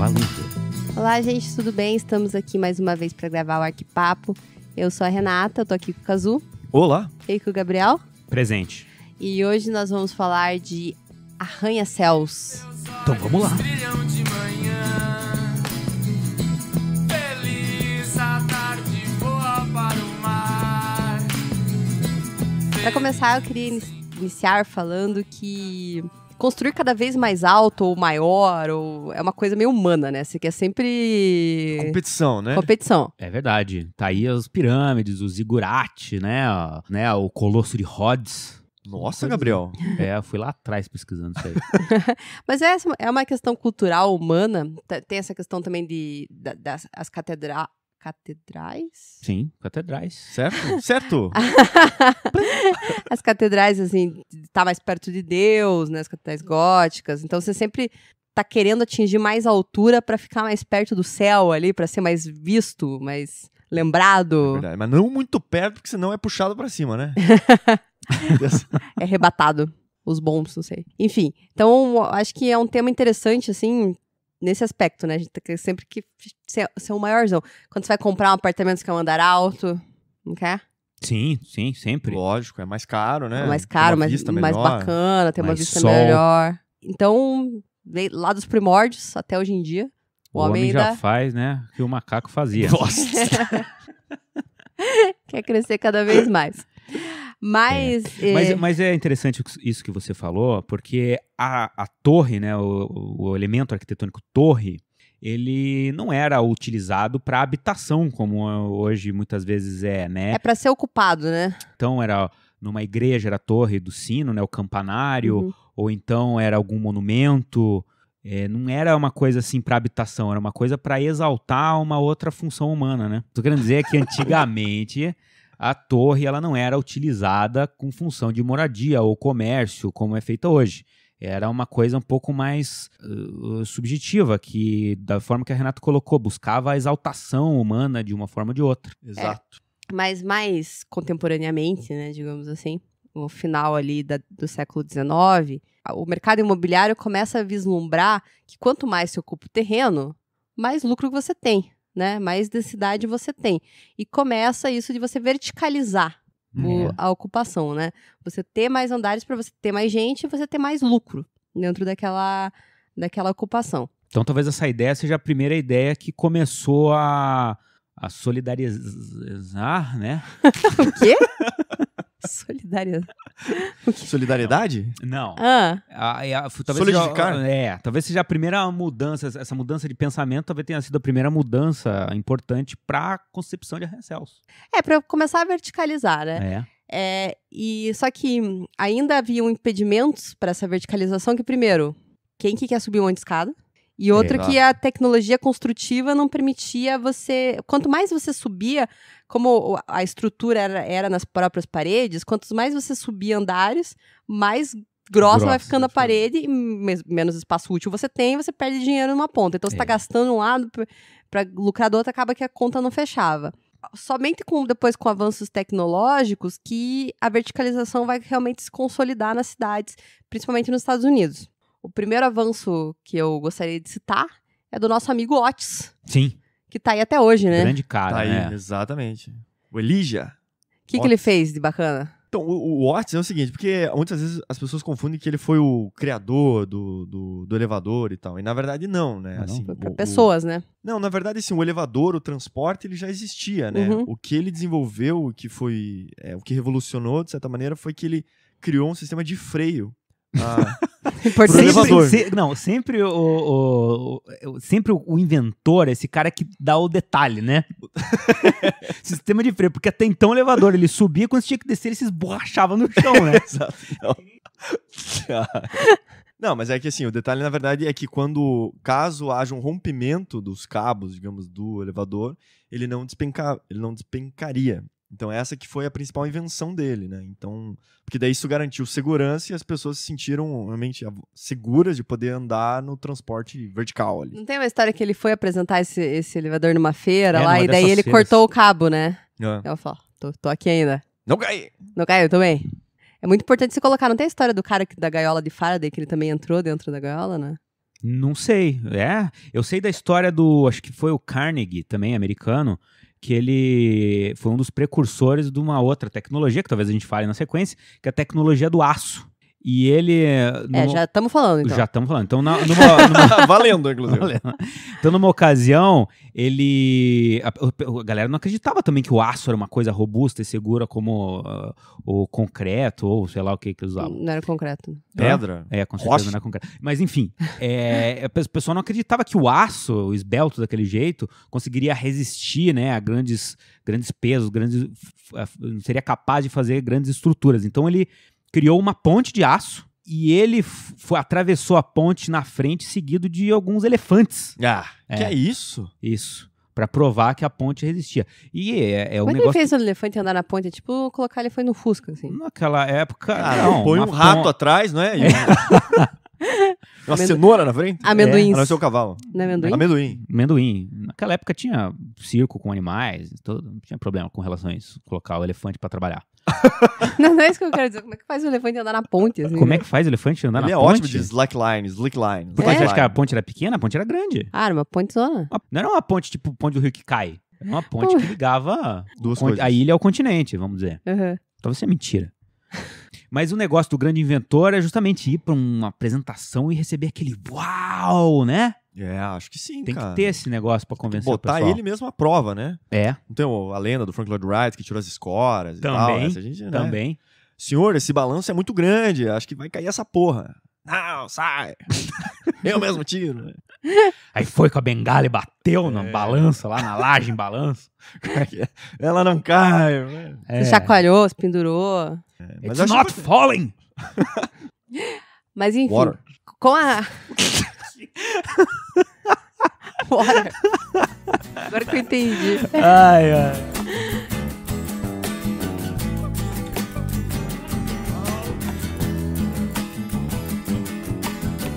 Valente. Olá, gente, tudo bem? Estamos aqui mais uma vez para gravar o Arquipapo. Eu sou a Renata, Estou tô aqui com o Cazu. Olá. E com o Gabriel. Presente. E hoje nós vamos falar de arranha-céus. Então vamos lá. Para começar, eu queria iniciar falando que construir cada vez mais alto ou maior, ou é uma coisa meio humana, né? Você quer sempre. Competição, né? Competição. É verdade. Tá aí as pirâmides, o zigurate, né? O, né? o colosso de Rhodes. Nossa, Gabriel. É, eu fui lá atrás pesquisando isso aí. Mas é, é uma questão cultural humana. Tem essa questão também de, das, as catedrais? Sim, catedrais, certo? certo! as catedrais, assim, tá mais perto de Deus, né? As catedrais góticas. Então você sempre tá querendo atingir mais altura para ficar mais perto do céu ali, para ser mais visto, mais lembrado. É verdade, mas não muito perto, porque senão é puxado para cima, né? é arrebatado. Os bons, não sei. Enfim, então acho que é um tema interessante, assim, nesse aspecto, né? A gente tá sempre que ser, ser é, é o maiorzão. Quando você vai comprar um apartamento, que quer um andar alto, não quer? Sim, sim, sempre. Lógico, é mais caro, né? É mais caro, mais, mais bacana, tem mais uma vista sol. melhor. Então, lá dos primórdios até hoje em dia, o, o homem, homem, já ainda... faz, né? O que o macaco fazia. Nossa! quer crescer cada vez mais. Mas é. É... mas. Mas é, é interessante isso que você falou, porque a, a torre, né, o, o elemento arquitetônico torre, ele não era utilizado para habitação, como hoje muitas vezes é, né? É para ser ocupado, né? Então era numa igreja, era a torre do sino, né? O campanário, uhum. ou então era algum monumento. É, não era uma coisa assim para habitação, era uma coisa para exaltar uma outra função humana, né? Tô querendo dizer que antigamente a torre ela não era utilizada com função de moradia ou comércio, como é feita hoje. Era uma coisa um pouco mais uh, uh subjetiva, que, da forma que a Renato colocou, buscava a exaltação humana de uma forma ou de outra. É. Exato. É, mas mais contemporaneamente, né, digamos assim, no final ali da, do século XIX, o mercado imobiliário começa a vislumbrar que quanto mais se ocupa o terreno, mais lucro você tem né? Mais densidade você tem. E começa isso de você verticalizar o, é. a ocupação, né? Você ter mais andares para você ter mais gente e você ter mais lucro dentro daquela, daquela ocupação. Então talvez essa ideia seja a primeira ideia que começou a, a solidarizar, né? o quê? Solidariedade? Não. Ah. talvez Solidificar? Seja, é, talvez seja a primeira mudança, essa mudança de pensamento talvez tenha sido a primeira mudança importante para a concepção de Arrancells. É, para começar a verticalizar, né? É. É, e só que ainda haviam impedimentos para essa verticalização que primeiro, quem que quer subir um monte de escada? E outra que a tecnologia construtiva não permitia você. Quanto mais você subia, como a estrutura era, era nas próprias paredes, quanto mais você subia andares, mais grossa, grossa vai ficando a parede e menos espaço útil você tem, você perde dinheiro numa ponta. Então você está é. gastando um lado para lucrar do outro, acaba que a conta não fechava somente com depois com avanços tecnológicos que a verticalização vai realmente se consolidar nas cidades, principalmente nos Estados Unidos. O primeiro avanço que eu gostaria de citar é do nosso amigo Otis. Sim. Que tá aí até hoje, né? Grande cara, tá aí, né? exatamente. O Elijah. O que, que ele fez de bacana? Então, o, Otis é o seguinte, porque muitas vezes as pessoas confundem que ele foi o criador do, do, do elevador e tal. E na verdade não, né? Não, assim, foi pra o, pessoas, o... né? Não, na verdade sim, o elevador, o transporte, ele já existia, né? Uhum. O que ele desenvolveu, o que foi... É, o que revolucionou, de certa maneira, foi que ele criou um sistema de freio. Ah, Importante. elevador. Se, não, sempre o, o, o sempre o, inventor é esse cara que dá o detalhe, né? Sistema de freio, porque até então o elevador ele subia, quando tinha que descer ele se esborrachava no chão, né? Não. Não, mas é que assim, o detalhe na verdade é que quando, caso haja um rompimento dos cabos, digamos, do elevador, ele não despenca, ele não despencaria. Então essa que foi a principal invenção dele, né? Então, porque daí isso garantiu segurança e as pessoas se sentiram realmente seguras de poder andar no transporte vertical ali. Não tem uma história que ele foi apresentar esse, esse elevador numa feira é, lá e daí ele feiras. cortou o cabo, né? É. Eu falo, tô, tô aqui ainda. Não caí. Não caiu, tô bem. É muito importante se colocar, não tem a história do cara que, da gaiola de Faraday que ele também entrou dentro da gaiola, né? Não sei, é. Eu sei da história do, acho que foi o Carnegie também, americano, que ele foi um dos precursores de uma outra tecnologia, que talvez a gente fale na sequência, que é a tecnologia do aço. E ele. É, numa... É, já estamos falando, então. Já estamos falando. Então, na, numa, numa... Valendo, inclusive. Valendo. Então, numa ocasião, ele. A, a, galera não acreditava também que o aço era uma coisa robusta e segura como uh, o concreto, ou sei lá o que que usavam. Não era concreto. Pedra? É, com certeza não era concreto. Mas, enfim, é, o pessoal não acreditava que o aço, o esbelto daquele jeito, conseguiria resistir né, a grandes, grandes pesos, grandes. Seria capaz de fazer grandes estruturas. Então, ele criou uma ponte de aço e ele foi, atravessou a ponte na frente, seguido de alguns elefantes. Ah, é, que é isso? Isso. Pra provar que a ponte resistia. E é, é um é negócio. Como ele fez o elefante andar na ponte? É tipo colocar ele foi no Fusca, assim. Naquela época. Ah, não, põe um pon... rato atrás, não é? E... É. Uma cenoura na frente? Amendoim. É. Não, é o cavalo. Não é amendoim? Amendoim. Amendoim. Naquela época tinha circo com animais, todo, não tinha problema com relação a isso, colocar o elefante para trabalhar. não, não, é isso que eu quero dizer. Como é que faz o elefante andar na ponte? Assim? Como é que faz o elefante andar Ele na é ponte? Ele é ótimo de slackline, slackline. Porque é? gente acha que a ponte era pequena? A ponte era grande. Ah, era uma ponte zona. Não era uma ponte tipo ponte do rio que cai. Era uma ponte que ligava Duas a ilha ao continente, vamos dizer. Uhum. você então é mentira. Mas o negócio do grande inventor é justamente ir para uma apresentação e receber aquele uau, né? É, acho que sim. Tem cara. que ter esse negócio para convencer Tem que botar o pessoal. ele mesmo à prova, né? É. Não tem a lenda do Frank Lloyd Wright que tirou as escoras e também, e tal. Essa gente, né? também. Né? Senhor, esse balanço é muito grande. Acho que vai cair essa porra. Não, sai. Eu mesmo tiro. Aí foi com a bengala e bateu é. na balança, lá na laje em balança. Ela não cai. Né? É. Se chacoalhou, se pendurou. É, mas It's not que... falling. mas enfim, Water. com a... Bora. Agora que eu entendi. Ai, ai.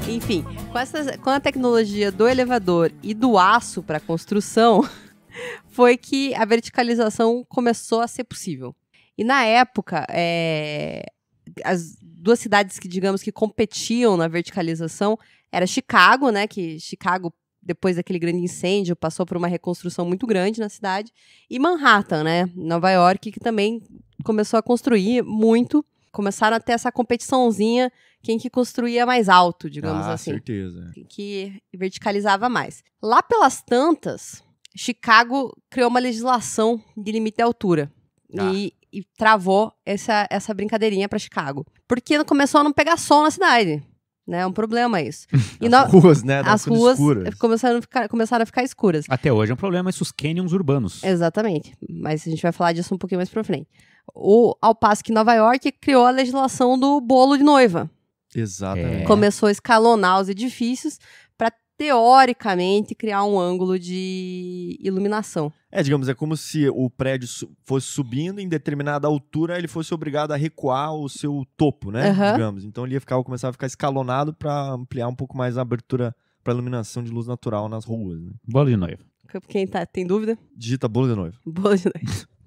Enfim, com, essa, com a tecnologia do elevador e do aço para construção, foi que a verticalização começou a ser possível. E na época, é, as duas cidades que, digamos, que competiam na verticalização era Chicago, né? Que Chicago, depois daquele grande incêndio, passou por uma reconstrução muito grande na cidade. E Manhattan, né? Nova York, que também começou a construir muito. Começaram a ter essa competiçãozinha quem que construía mais alto, digamos ah, assim. certeza. Que verticalizava mais. Lá pelas tantas, Chicago criou uma legislação de limite de altura. Ah. E, e, travou essa, essa brincadeirinha para Chicago. Porque começou a não pegar sol na cidade né? É um problema isso. E as no... ruas, né? As ruas começaram a, ficar, começaram a ficar escuras. Até hoje é um problema esses canyons urbanos. Exatamente. Mas a gente vai falar disso um pouquinho mais pra frente. O, ao passo que Nova York criou a legislação do bolo de noiva. É. Exatamente. É. Começou a escalonar os edifícios teoricamente, criar um ângulo de iluminação. É, digamos, é como se o prédio fosse subindo em determinada altura, ele fosse obrigado a recuar o seu topo, né? Uhum. Digamos. Então ele ia ficar, começar a ficar escalonado para ampliar um pouco mais a abertura para iluminação de luz natural nas ruas. Né? Bola de noiva. Quem tá, tem dúvida? Digita bolo de noiva. Bolo de noiva.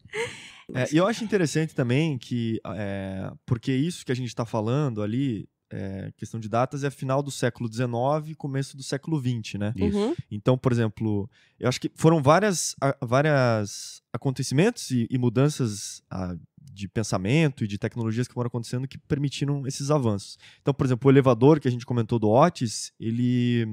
É, e é, eu acho interessante também que, é, porque isso que a gente está falando ali é, questão de datas é final do século XIX começo do século XX, né? Uhum. Então, por exemplo, eu acho que foram várias, a, várias acontecimentos e, e mudanças a, de pensamento e de tecnologias que foram acontecendo que permitiram esses avanços. Então, por exemplo, o elevador que a gente comentou do Otis, ele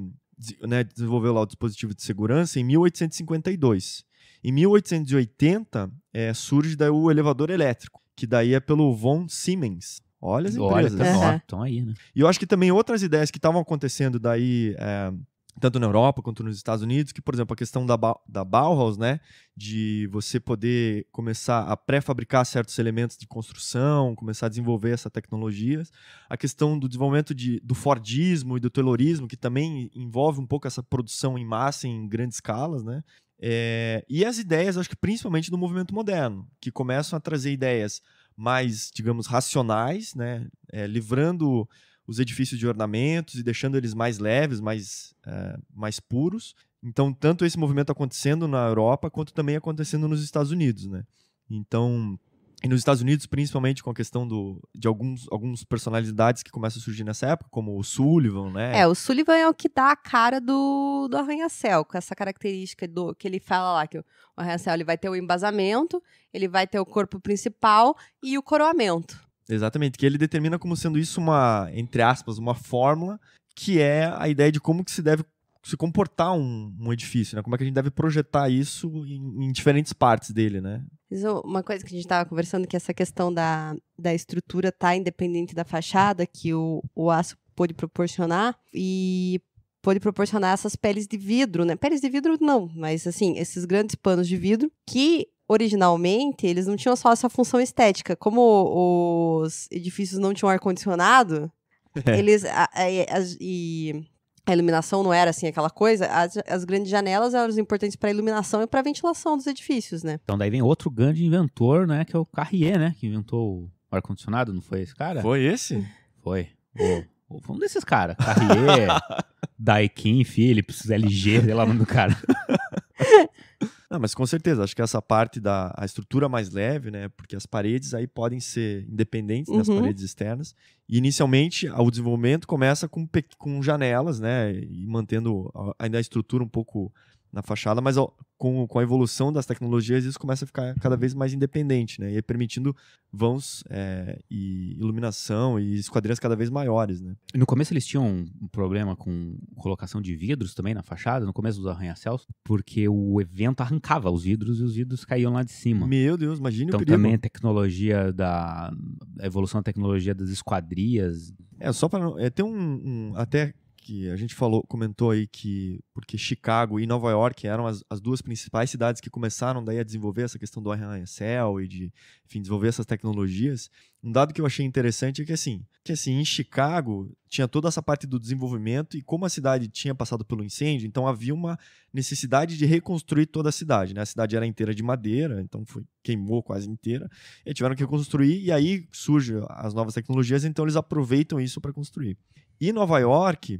né, desenvolveu lá o dispositivo de segurança em 1852. Em 1880, é, surge daí o elevador elétrico, que daí é pelo Von Siemens. Olha as tá empresas. Olha, estão uhum. aí, né? E eu acho que também outras ideias que estavam acontecendo daí, é, tanto na Europa quanto nos Estados Unidos, que, por exemplo, a questão da, ba da Bauhaus, né? De você poder começar a pré-fabricar certos elementos de construção, começar a desenvolver essas tecnologias. A questão do desenvolvimento de, do Fordismo e do Taylorismo, que também envolve um pouco essa produção em massa, em grandes escalas, né? É, e as ideias, acho que principalmente do movimento moderno, que começam a trazer ideias mais, digamos, racionais, né? É, livrando os edifícios de ornamentos e deixando eles mais leves, mais, é, mais puros. Então, tanto esse movimento acontecendo na Europa, quanto também acontecendo nos Estados Unidos, né? Então, e nos Estados Unidos, principalmente com a questão do, de alguns, alguns personalidades que começam a surgir nessa época, como o Sullivan, né? É, o Sullivan é o que dá a cara do, do arranha-céu, com essa característica do que ele fala lá, que o arranha-céu ele vai ter o embasamento, ele vai ter o corpo principal e o coroamento. Exatamente, que ele determina como sendo isso uma, entre aspas, uma fórmula, que é a ideia de como que se deve se comportar um, um, edifício, né? Como é que a gente deve projetar isso em, em diferentes partes dele, né? uma coisa que a gente estava conversando, que essa questão da, da estrutura tá independente da fachada, que o, o aço pôde proporcionar, e pôde proporcionar essas peles de vidro, né? Peles de vidro não, mas assim, esses grandes panos de vidro que originalmente eles não tinham só essa função estética, como os edifícios não tinham ar condicionado, é. eles a, a, a, e a iluminação não era assim aquela coisa, as, as grandes janelas eram importantes para iluminação e para ventilação dos edifícios, né? Então daí vem outro grande inventor, né, que é o Carrier, né, que inventou o ar condicionado, não foi esse cara? Foi esse? Foi. O, foi um desses caras, Carrier, Daikin, Philips, LG, sei lá o nome do cara. Não, ah, mas com certeza, acho que essa parte da a estrutura mais leve, né? Porque as paredes aí podem ser independentes das uhum. paredes externas. E inicialmente o desenvolvimento começa com, com janelas, né? E mantendo ainda a estrutura um pouco na fachada, mas ó, com, com a evolução das tecnologias isso começa a ficar cada vez mais independente, né? E permitindo vãos é, e iluminação e esquadrias cada vez maiores, né? No começo eles tinham um problema com colocação de vidros também na fachada, no começo dos arranha-céus, porque o evento arrancava os vidros e os vidros caíam lá de cima. Meu Deus, imagine então, o perigo. Então também a tecnologia da... a evolução da tecnologia das esquadrias. É, só para... É, tem um, um... Até que a gente falou, comentou aí que porque Chicago e Nova York eram as, as duas principais cidades que começaram daí a desenvolver essa questão do arranha-céu e de, enfim, desenvolver essas tecnologias. Um dado que eu achei interessante é que assim, que assim, em Chicago tinha toda essa parte do desenvolvimento e como a cidade tinha passado pelo incêndio, então havia uma necessidade de reconstruir toda a cidade, né? A cidade era inteira de madeira, então foi queimou quase inteira, e tiveram que reconstruir e aí surgem as novas tecnologias, então eles aproveitam isso para construir. E Nova York,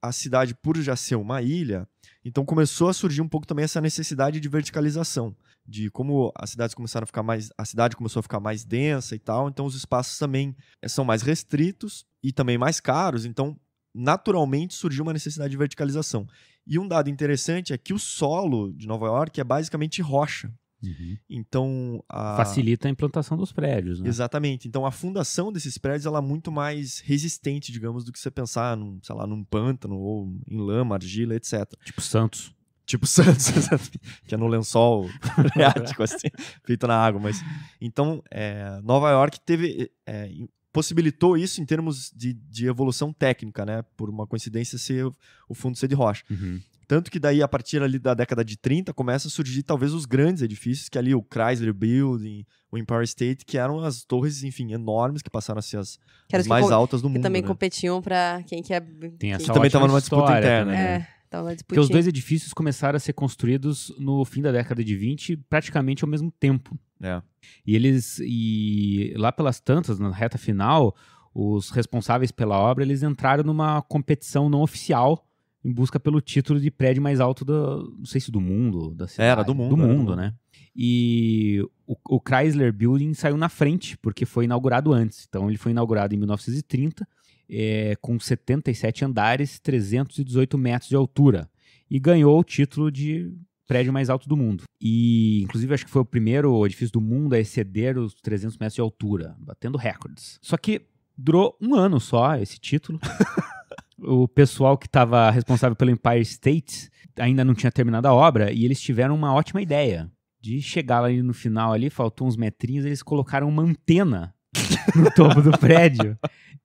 a cidade, por já ser uma ilha, então começou a surgir um pouco também essa necessidade de verticalização, de como as cidades começaram a ficar mais, a cidade começou a ficar mais densa e tal, então os espaços também eh, são mais restritos e também mais caros, então naturalmente surgiu uma necessidade de verticalização. E um dado interessante é que o solo de Nova York é basicamente rocha. Uhum. Então a... facilita a implantação dos prédios, né? Exatamente. Então a fundação desses prédios ela é muito mais resistente, digamos, do que você pensar num, sei lá, num pântano ou em lama, argila, etc. Tipo Santos. Tipo Santos, que é no lençol freático, assim, feito na água. Mas então é, Nova York teve é, possibilitou isso em termos de, de, evolução técnica, né? Por uma coincidência ser o fundo ser de rocha. Uhum. Tanto que daí, a partir ali da década de 30, começa a surgir talvez os grandes edifícios, que é ali o Chrysler Building, o Empire State, que eram as torres, enfim, enormes, que passaram a ser as, as mais com... altas do que mundo. Que também né? competiam para quem quer... É Tem essa que também estava numa disputa interna. Também. Né? É. Né? Porque os dois edifícios começaram a ser construídos no fim da década de 20, praticamente ao mesmo tempo. É. E eles e lá pelas tantas, na reta final, os responsáveis pela obra, eles entraram numa competição não oficial em busca pelo título de prédio mais alto do, não sei se do mundo, da é, cidade. Era do mundo. Do é, mundo, né? E o, o, Chrysler Building saiu na frente, porque foi inaugurado antes. Então ele foi inaugurado em 1930, é, com 77 andares, 318 metros de altura. E ganhou o título de prédio mais alto do mundo. E, inclusive, acho que foi o primeiro edifício do mundo a exceder os 300 metros de altura, batendo recordes. Só que durou um ano só esse título. o pessoal que estava responsável pelo Empire State ainda não tinha terminado a obra e eles tiveram uma ótima ideia de chegar ali no final ali, faltou uns metrinhos, eles colocaram uma antena no topo do prédio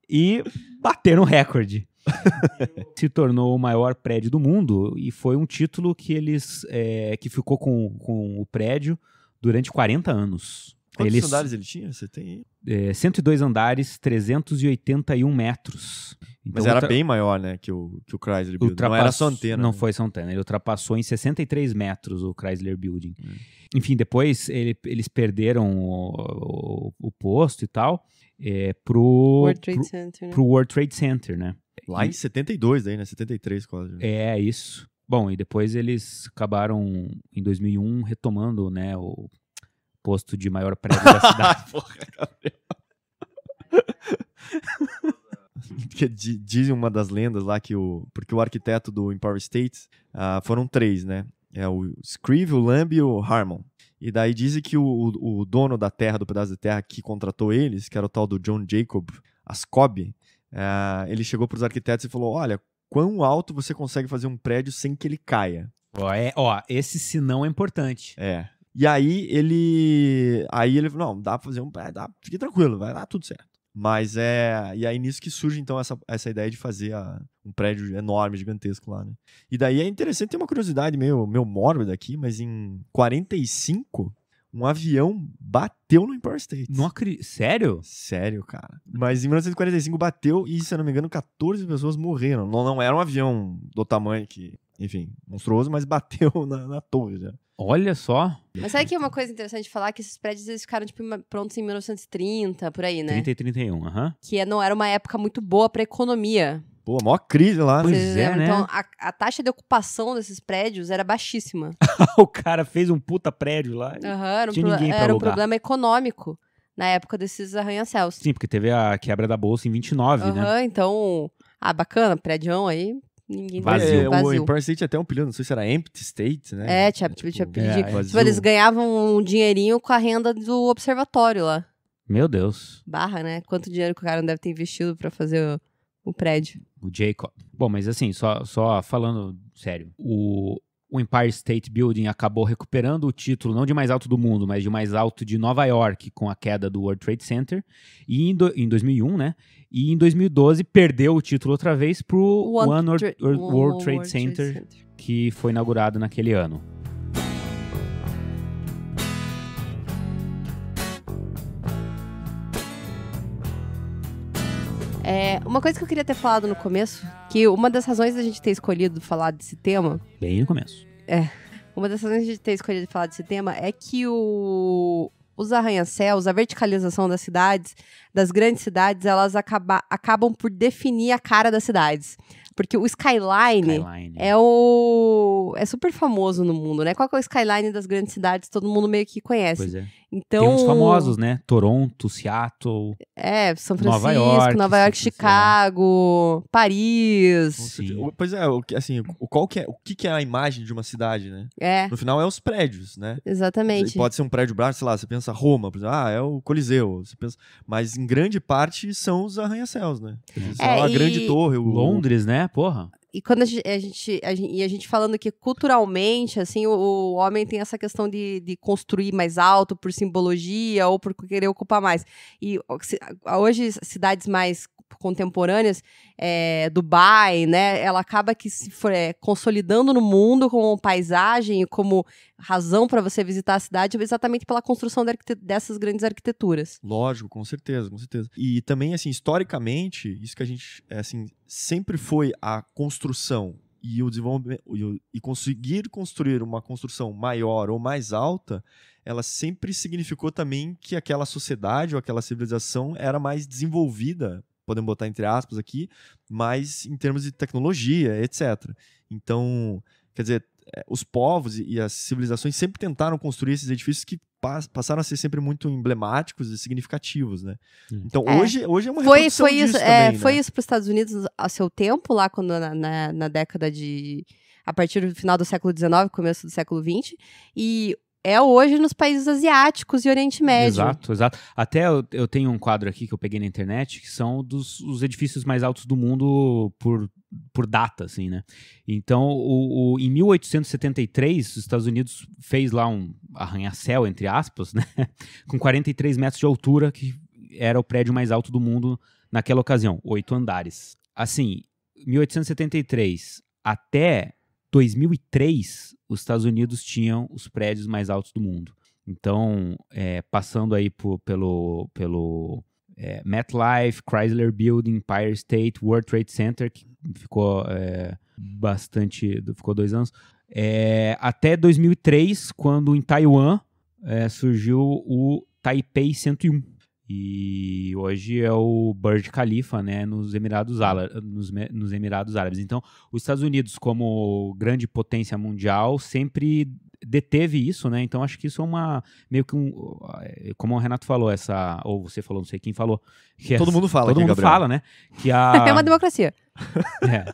e bateram o recorde. Se tornou o maior prédio do mundo e foi um título que eles é, que ficou com, com o prédio durante 40 anos. Quantos eles, andares ele tinha? Você tem? É, 102 andares, 381 metros. Então, Mas era bem maior, né, que o, que o Chrysler Building. Não era Santana. Não né? foi Santana. Ele ultrapassou em 63 metros o Chrysler Building. Hum. Enfim, depois ele, eles perderam o, o, o, posto e tal é, pro, World Trade pro, Center, né? pro World Trade Center, né? Lá e... em 72 daí, né? 73 quase. É, isso. Bom, e depois eles acabaram, em 2001, retomando, né, o posto de maior prédio da cidade. Porra, que dizem uma das lendas lá que o. Porque o arquiteto do Empire State uh, foram três, né? É o Scrive, o Lamb e o Harmon. E daí dizem que o, o, dono da terra, do pedaço de terra que contratou eles, que era o tal do John Jacob Ascob, uh, ah, ele chegou para os arquitetos e falou: Olha, quão alto você consegue fazer um prédio sem que ele caia? Ó, é, ó esse sinão é importante. É. E aí ele. Aí ele falou: Não, dá pra fazer um prédio, dá, fique tranquilo, vai dar tudo certo. Mas é. E aí nisso que surge, então, essa, essa ideia de fazer a, um prédio enorme, gigantesco lá, né? E daí é interessante tem uma curiosidade meio, meio mórbida aqui, mas em 45, um avião bateu no Empire State. Não Sério? Sério, cara. Mas em 1945 bateu e, se eu não me engano, 14 pessoas morreram. Não, não era um avião do tamanho que enfim, monstruoso, mas bateu na, na torre já. Olha só. Mas sabe que é uma coisa interessante de falar? Que esses prédios eles ficaram tipo, prontos em 1930, por aí, né? 30 e 31, aham. Uh -huh. Que é, não era uma época muito boa pra economia. Pô, a maior crise lá, né? Pois é, né? Então, a, a, taxa de ocupação desses prédios era baixíssima. o cara fez um puta prédio lá. Aham, uhum, era, um, pro... era um problema econômico na época desses arranha-céus. Sim, porque teve a quebra da bolsa em 29, uhum, né? Aham, então... Ah, bacana, prédio aí, Ninguém vazio. É, vazio. O Empire State até um pilhão, não sei se era Empty State, né? É, tinha, tipo, tinha tipo, pedido. É, tipo, eles ganhavam um dinheirinho com a renda do observatório lá. Meu Deus. Barra, né? Quanto dinheiro que o cara não deve ter investido para fazer o, o prédio. O Jacob. Bom, mas assim, só, só falando sério. O o Empire State Building acabou recuperando o título não de mais alto do mundo, mas de mais alto de Nova York com a queda do World Trade Center e em, do, em 2001, né? E em 2012 perdeu o título outra vez pro One, One World, World, Trade, Center, Trade Center que foi inaugurado naquele ano. É, uma coisa que eu queria ter falado no começo, que uma das razões da gente ter escolhido falar desse tema. Bem no começo. É. Uma das razões da gente ter escolhido falar desse tema é que o, os arranha-céus, a verticalização das cidades, das grandes cidades, elas acaba, acabam por definir a cara das cidades. Porque o skyline, skyline, é o é super famoso no mundo, né? Qual que é o skyline das grandes cidades? Todo mundo meio que conhece. Pois é. Então, Tem uns famosos, né? Toronto, Seattle, é, São Francisco, Nova York, Nova York é. Chicago, Paris. Nossa, pois é, assim, o qual que é, o que que é a imagem de uma cidade, né? É. No final é os prédios, né? Exatamente. Pode ser um prédio baixo, sei lá, você pensa Roma, ah, é o Coliseu, você pensa, mas em grande parte são os arranha-céus, né? Dizer, é, uma e... grande torre, o Londres, né? porra. E quando a gente, a gente, a gente, e a gente falando que culturalmente, assim, o, o, homem tem essa questão de, de construir mais alto por simbologia ou por querer ocupar mais. E se, hoje, cidades mais contemporâneas, é, Dubai, né? Ela acaba que se for, é, consolidando no mundo como paisagem e como razão para você visitar a cidade, exatamente pela construção de dessas grandes arquiteturas. Lógico, com certeza, com certeza. E também, assim, historicamente, isso que a gente, é, assim, sempre foi a construção e o desenvolvimento e conseguir construir uma construção maior ou mais alta, ela sempre significou também que aquela sociedade ou aquela civilização era mais desenvolvida podemos botar entre aspas aqui, mas em termos de tecnologia, etc. Então, quer dizer, eh, os povos e as civilizações sempre tentaram construir esses edifícios que passaram a ser sempre muito emblemáticos e significativos, né? Então é. hoje, hoje é uma foi foi isso é, também, é, né? foi isso para os Estados Unidos a seu tempo lá quando na, na, na década de a partir do final do século XIX, começo do século XX. E é hoje nos países asiáticos e Oriente Médio. Exato, exato. Até eu, eu tenho um quadro aqui que eu peguei na internet, que são dos os edifícios mais altos do mundo por, por data, assim, né? Então, o, o em 1873, os Estados Unidos fez lá um arranha-céu, entre aspas, né? Com 43 metros de altura, que era o prédio mais alto do mundo naquela ocasião, oito andares. Assim, 1873 até 2003, os Estados Unidos tinham os prédios mais altos do mundo. Então, é, passando aí por, pelo, pelo é, MetLife, Chrysler Building, Empire State, World Trade Center, que ficou é, bastante, ficou dois anos, é, até 2003, quando em Taiwan é, surgiu o Taipei 101 e hoje é o Burj Khalifa, né, nos Emirados, nos, nos Emirados Árabes. Então, os Estados Unidos, como grande potência mundial, sempre deteve isso, né? Então acho que isso é uma meio que um, é, como o Renato falou essa ou você falou, não sei quem falou, que todo essa, é mundo fala, todo aqui, mundo Gabriel. fala, né? Que a é uma democracia. É.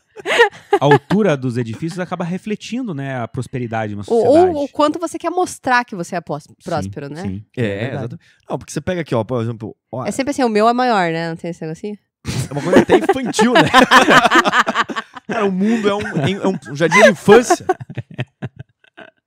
A altura dos edifícios acaba refletindo, né, a prosperidade de uma sociedade. Ou, ou o quanto você quer mostrar que você é pós, próspero, sim, né? Sim. É, é exato. Não, porque você pega aqui, ó, por exemplo, ó, é sempre assim, o meu é maior, né? Não tem esse negocinho? É uma coisa até infantil, né? Cara, o mundo é um, é um é jardim de infância.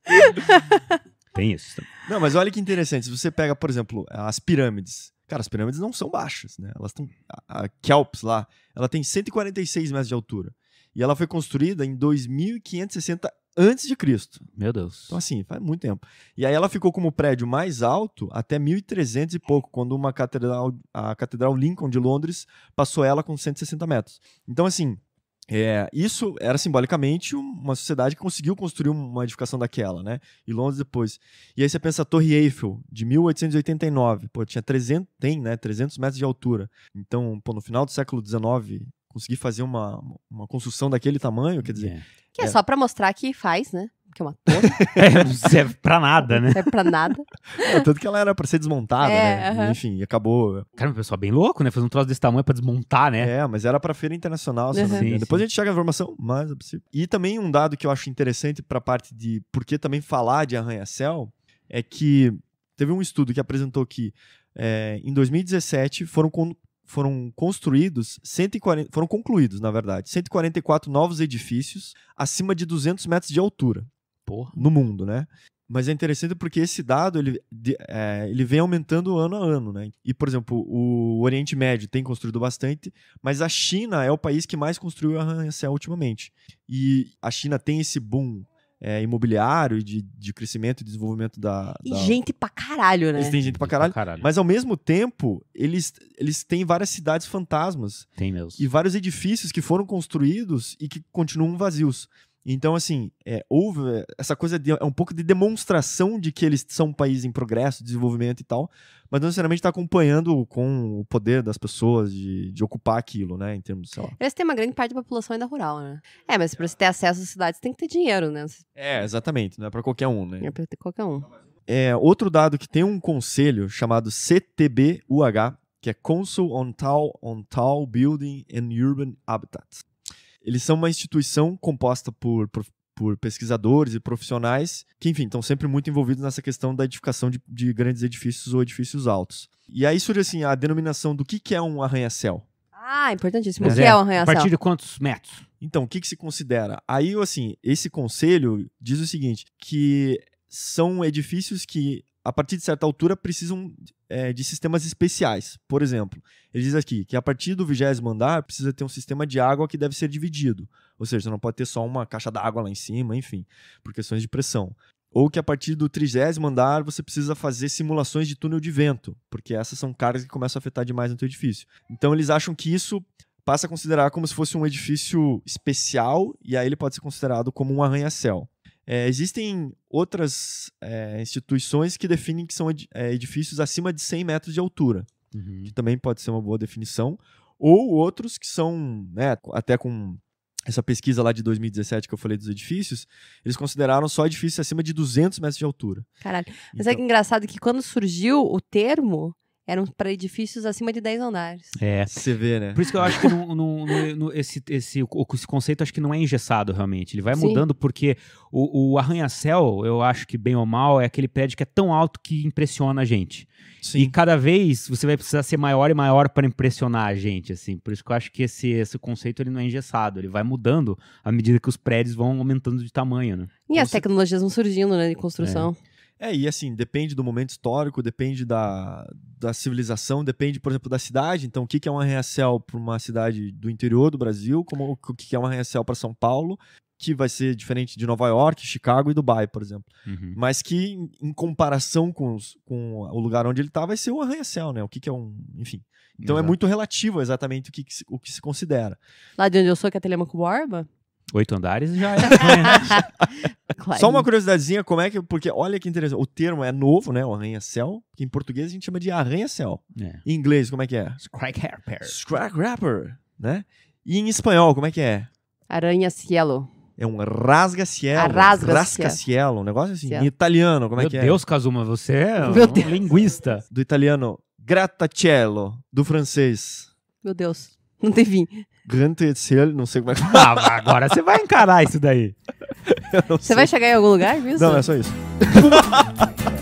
Tem isso Não, mas olha que interessante. Se você pega, por exemplo, as pirâmides. Cara, as pirâmides não são baixas, né? Elas estão. A, a Kelps lá, ela tem 146 metros de altura. E ela foi construída em 2560 antes de Cristo. Meu Deus. Então, assim, faz muito tempo. E aí ela ficou como prédio mais alto até 1300 e pouco, quando uma catedral, a Catedral Lincoln de Londres passou ela com 160 metros. Então, assim, é, isso era simbolicamente uma sociedade que conseguiu construir uma edificação daquela, né? E Londres depois. E aí você pensa a Torre Eiffel, de 1889. Pô, tinha 300, tem, né, 300 metros de altura. Então, pô, no final do século XIX, conseguir fazer uma, uma construção daquele tamanho, quer dizer... É. Que é, é só para mostrar que faz, né? que é uma torre. é, não serve pra nada, né? Não serve pra nada. É, tanto que ela era pra ser desmontada, é, né? Uh -huh. Enfim, acabou. Cara, um pessoal bem louco, né? Fazer um troço desse tamanho pra desmontar, né? É, mas era pra feira internacional, uhum. sim, Depois sim. a gente chega na informação, mas é E também um dado que eu acho interessante pra parte de por que também falar de arranha-céu é que teve um estudo que apresentou que é, em 2017 foram foram construídos 140, foram concluídos, na verdade, 144 novos edifícios acima de 200 metros de altura. Porra. no mundo, né? Mas é interessante porque esse dado ele, é, ele vem aumentando ano a ano, né? E, por exemplo, o Oriente Médio tem construído bastante, mas a China é o país que mais construiu arranha-céu ultimamente. E a China tem esse boom é, imobiliário de, de crescimento e desenvolvimento da, da... E gente pra caralho, né? Eles têm gente pra caralho, pra caralho. Mas, ao mesmo tempo, eles, eles têm várias cidades fantasmas. Tem mesmo. E vários edifícios que foram construídos e que continuam vazios. Então, assim, é, houve é, essa coisa de, é um pouco de demonstração de que eles são um país em progresso, desenvolvimento e tal, mas não necessariamente está acompanhando com o poder das pessoas de, de ocupar aquilo, né? Em termos, sei lá. Eles têm uma grande parte da população ainda rural, né? É, mas para você ter acesso às cidades, tem que ter dinheiro, né? É, exatamente, não é para qualquer um, né? É para qualquer um. É, outro dado que tem um conselho chamado CTBUH, que é Council on Tall, on Tall Building and Urban Habitat. Eles são uma instituição composta por, por, por pesquisadores e profissionais que, enfim, estão sempre muito envolvidos nessa questão da edificação de, de grandes edifícios ou edifícios altos. E aí surge assim, a denominação do que, que é um arranha-céu. Ah, importantíssimo. O que é, é um arranha-céu? A partir de quantos metros? Então, o que, que se considera? Aí, assim, esse conselho diz o seguinte, que são edifícios que a partir de certa altura, precisam é, de sistemas especiais. Por exemplo, ele diz aqui que a partir do vigésimo andar precisa ter um sistema de água que deve ser dividido. Ou seja, não pode ter só uma caixa d'água lá em cima, enfim, por questões de pressão. Ou que a partir do trigésimo andar você precisa fazer simulações de túnel de vento, porque essas são cargas que começam a afetar demais no teu edifício. Então eles acham que isso passa a considerar como se fosse um edifício especial e aí ele pode ser considerado como um arranha-céu. É, existem outras é, instituições que definem que são eh, edifícios acima de 100 metros de altura, uhum. que também pode ser uma boa definição, ou outros que são, né, até com essa pesquisa lá de 2017 que eu falei dos edifícios, eles consideraram só edifícios acima de 200 metros de altura. Caralho. Mas é então... é que engraçado que quando surgiu o termo, eram para edifícios acima de 10 andares. É. Você vê, né? Por isso que eu acho que no, no, no, esse, esse, esse conceito acho que não é engessado realmente. Ele vai Sim. mudando porque o, o arranha-céu, eu acho que bem ou mal, é aquele prédio que é tão alto que impressiona a gente. Sim. E cada vez você vai precisar ser maior e maior para impressionar a gente, assim. Por isso que eu acho que esse, esse conceito ele não é engessado. Ele vai mudando à medida que os prédios vão aumentando de tamanho, né? E Como as se... tecnologias vão surgindo, né, de construção. É. É, e assim, depende do momento histórico, depende da, da civilização, depende, por exemplo, da cidade. Então, o que, é um arranha-céu para uma cidade do interior do Brasil, como o que, é um arranha-céu para São Paulo, que vai ser diferente de Nova York, Chicago e Dubai, por exemplo. Uhum. Mas que, em, comparação com, os, com, o lugar onde ele está, vai ser um arranha-céu, né? O que, é um. Enfim. Então é Exato. é muito relativo exatamente o que, o que se considera. Lá de onde eu sou, que é Telemaco Borba, Oito andares já é. Só uma curiosidadezinha, como é que. Porque olha que interessante. O termo é novo, né? O arranha-céu. Que em português a gente chama de arranha-céu. É. Em inglês, como é que é? Scrag rapper, né? E em espanhol, como é que é? Aranha-cielo. É um rasga-cielo. Rasga-cielo. um negócio assim. Cielo. Em italiano, como Meu é que Deus, é? Meu é? Deus, Kazuma, você é um linguista. Do italiano, grattacielo. Do francês. Meu Deus. Não tem fim. grande Terceiro, não sei como é que fala. Ah, agora você vai encarar isso daí. Você sei. vai chegar em algum lugar, viu? Não, é só isso.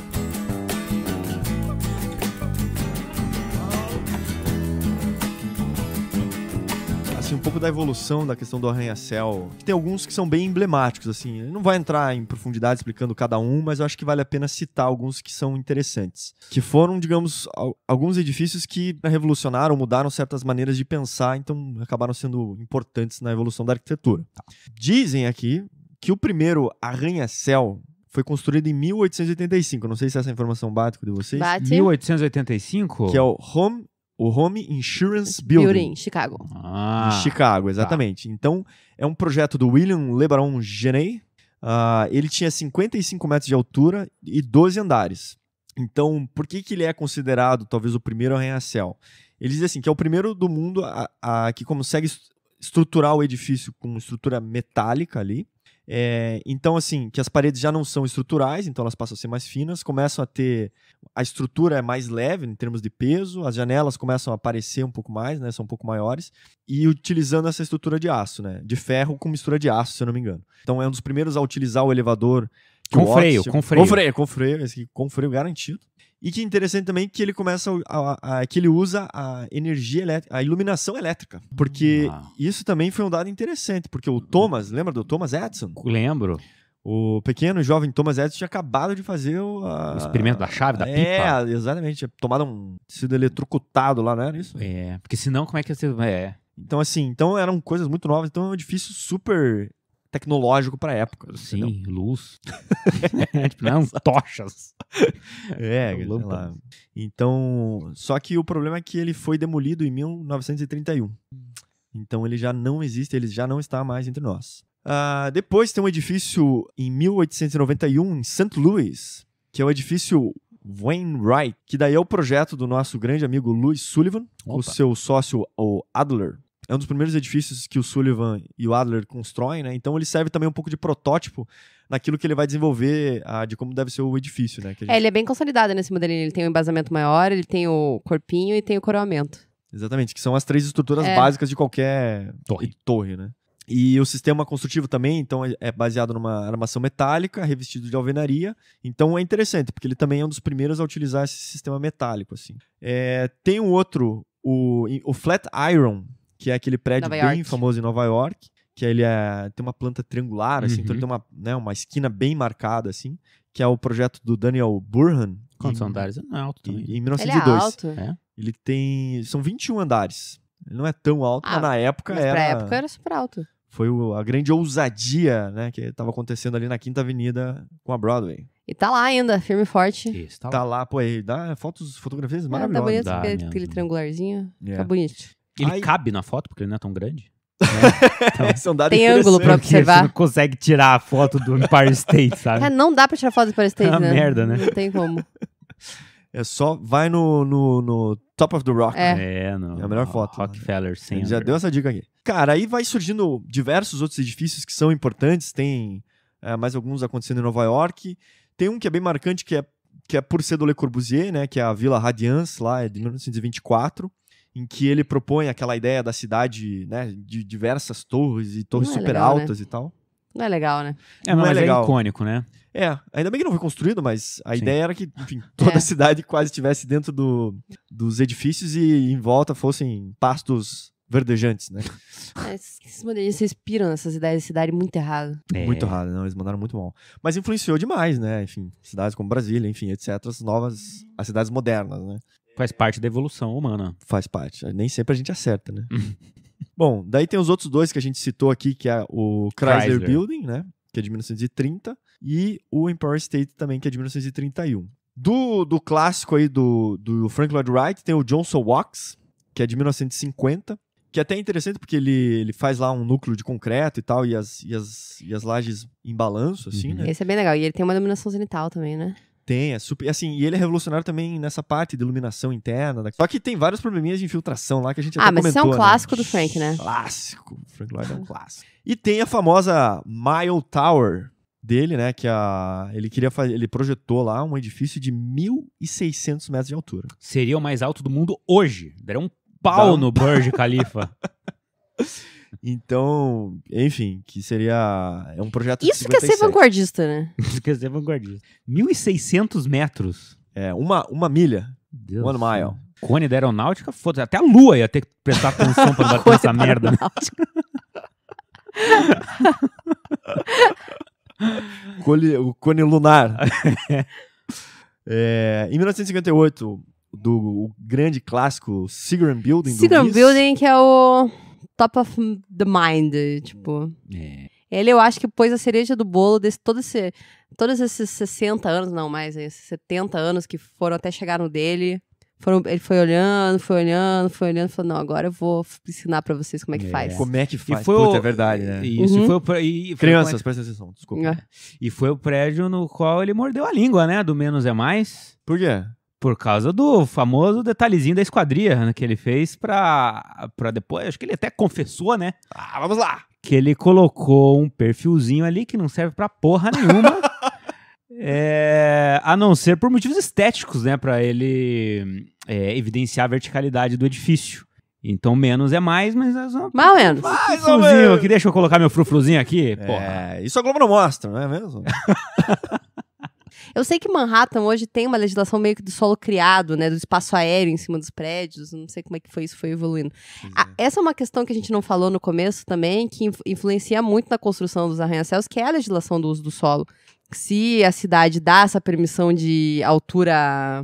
pouco da evolução da questão do arranha-céu. Que tem alguns que são bem emblemáticos, assim. não vai entrar em profundidade explicando cada um, mas eu acho que vale a pena citar alguns que são interessantes. Que foram, digamos, alguns edifícios que revolucionaram, mudaram certas maneiras de pensar, então acabaram sendo importantes na evolução da arquitetura. Tá. Dizem aqui que o primeiro arranha-céu foi construído em 1885. Não sei se essa informação bate de vocês. Bate. 1885? Que é o Home o Home Insurance Building. Building, Chicago. Ah, em Chicago, tá. exatamente. Tá. Então, é um projeto do William LeBaron Genet. Uh, ele tinha 55 metros de altura e 12 andares. Então, por que, que ele é considerado talvez o primeiro arranha-céu? Ele diz assim, que é o primeiro do mundo a, a que consegue estruturar o edifício com estrutura metálica ali, é, então, assim, que as paredes já não são estruturais, então elas passam a ser mais finas, começam a ter. A estrutura é mais leve em termos de peso, as janelas começam a aparecer um pouco mais, né? São um pouco maiores. E utilizando essa estrutura de aço, né? De ferro com mistura de aço, se eu não me engano. Então é um dos primeiros a utilizar o elevador. Com, o freio, com freio, com freio. Com freio, com freio garantido. E que interessante também que ele começa a, a, que ele usa a energia elétrica, a iluminação elétrica. Porque ah. isso também foi um dado interessante, porque o Thomas, lembra do Thomas Edison? Lembro. O pequeno jovem Thomas Edison tinha acabado de fazer o, a... o experimento da chave, da é, pipa. É, exatamente. Tinha tomado um. sido eletrocutado lá, não era isso? É, porque senão como é que você. É. Então, assim, então eram coisas muito novas, então é um edifício super tecnológico para época. Sim, entendeu? luz. tipo, não, tochas. é, é sei lá. Então, só que o problema é que ele foi demolido em 1931. Então ele já não existe, ele já não está mais entre nós. Uh, depois tem um edifício em 1891 em St. Louis, que é o edifício Wainwright, que daí é o projeto do nosso grande amigo Louis Sullivan, Opa. o seu sócio, o Adler. É um dos primeiros edifícios que o Sullivan e o Adler constroem, né? Então ele serve também um pouco de protótipo naquilo que ele vai desenvolver a, ah, de como deve ser o edifício, né? É, gente... É, ele é bem consolidado nesse né, modelinho. Ele tem o um embasamento maior, ele tem o corpinho e tem o coroamento. Exatamente, que são as três estruturas é... básicas de qualquer torre. torre, né? E o sistema construtivo também, então, é, é baseado numa armação metálica, revestido de alvenaria. Então é interessante, porque ele também é um dos primeiros a utilizar esse sistema metálico, assim. É, tem um outro, o, o Flat Iron, que é aquele prédio Nova bem York. famoso em Nova York, que ele é, tem uma planta triangular, uhum. assim, então ele uhum. tem uma, né, uma esquina bem marcada, assim, que é o projeto do Daniel Burhan. Quantos em, andares? não é alto também. Em, em 1902. Ele é alto? É? Ele tem... São 21 andares. Ele não é tão alto, ah, mas na época mas era... na época era super alto. Foi o, a grande ousadia, né, que estava acontecendo ali na Quinta Avenida com a Broadway. E tá lá ainda, firme e forte. Isso, tá, tá lá. lá. pô, aí dá fotos, fotografias tá maravilhosas. Ah, tá bonito dá, aquele, é aquele triangularzinho. Yeah. Tá é. bonito. Ele cabe na foto, porque ele não é tão grande? Né? Então, é Tem ângulo pra observar. Você não consegue tirar a foto do Empire State, sabe? É, não dá pra tirar foto do Empire State, é uma né? merda, né? Não tem como. É só, vai no, no, no Top of the Rock. É, né? é, não, é a melhor foto. Rockefeller sim. É já deu essa dica aqui. Cara, aí vai surgindo diversos outros edifícios que são importantes. Tem é, mais alguns acontecendo em Nova York. Tem um que é bem marcante, que é, que é por ser do Le Corbusier, né? Que é a Vila Radiance, lá é de 1924 em que ele propõe aquela ideia da cidade, né, de diversas torres e torres é super legal, né? altas né? e tal. Não é legal, né? É, não, não é, é legal. é icônico, né? É, ainda bem que não foi construído, mas a Sim. ideia era que, enfim, toda é. a cidade quase estivesse dentro do, dos edifícios e em volta fossem pastos verdejantes, né? É, esses modernistas inspiram essas ideias de cidade muito errado. É. Muito errado, não, eles mandaram muito mal. Mas influenciou demais, né? Enfim, cidades como Brasília, enfim, etc, as novas, as cidades modernas, né? Faz parte da evolução humana. Faz parte. Nem sempre a gente acerta, né? Uhum. Bom, daí tem os outros dois que a gente citou aqui, que é o Chrysler, Chrysler, Building, né? Que é de 1930, e o Empire State também, que é de 1931. Do, do clássico aí do, do Frank Lloyd Wright, tem o Johnson Wax, que é de 1950, que é até é interessante porque ele, ele faz lá um núcleo de concreto e tal, e as, e as, e as lajes em balanço, assim, uhum. né? Esse é bem legal. E ele tem uma dominação zenital também, né? Tem, é super. Assim, e ele é revolucionário também nessa parte de iluminação interna. Da... Só que tem vários probleminhas de infiltração lá que a gente ah, até Ah, mas isso é um né? clássico né? do Frank, né? Clássico. Frank Lloyd é um clássico. E tem a famosa Mile Tower dele, né? Que a, ele queria fazer. Ele projetou lá um edifício de 1.600 metros de altura. Seria o mais alto do mundo hoje. Deram um pau Dá um... no Burj Khalifa. Então, enfim, que seria. É um projeto né? Isso quer ser vanguardista, né? Isso quer ser vanguardista. 1.600 metros. É, uma, uma milha. Deus One mile. Cone da aeronáutica, foda Até a lua ia ter que prestar atenção pra bater essa merda. Cone, o cone lunar. é, em 1958, do o grande clássico Seagram Building. Seagram Building, que é o top of the mind, tipo. É. Ele, eu acho que pôs a cereja do bolo desse todo esse, todos esses 60 anos, não mais, esses 70 anos que foram até chegar no dele. Foram, ele foi olhando, foi olhando, foi olhando, falou: não, agora eu vou ensinar pra vocês como é que é. faz. Como é que faz? E foi Puta, o... é verdade, né? Uhum. Isso, uhum. e foi Crianças, presta atenção, desculpa. É. E foi o prédio no qual ele mordeu a língua, né? Do menos é mais. Por quê? Por causa do famoso detalhezinho da esquadria né, que ele fez pra, pra depois. Acho que ele até confessou, né? Ah, vamos lá! Que ele colocou um perfilzinho ali que não serve pra porra nenhuma. é, a não ser por motivos estéticos, né? Pra ele é, evidenciar a verticalidade do edifício. Então menos é mais, mas... É só... Mais ou menos. Mais ou menos. deixa eu colocar meu frufruzinho aqui, é, porra. isso a Globo não mostra, não é mesmo? Eu sei que Manhattan hoje tem uma legislação meio que do solo criado, né? Do espaço aéreo em cima dos prédios. Não sei como é que foi isso, foi evoluindo. É. A, essa é uma questão que a gente não falou no começo também, que inf influencia muito na construção dos arranha-céus, que é a legislação do uso do solo. Se a cidade dá essa permissão de altura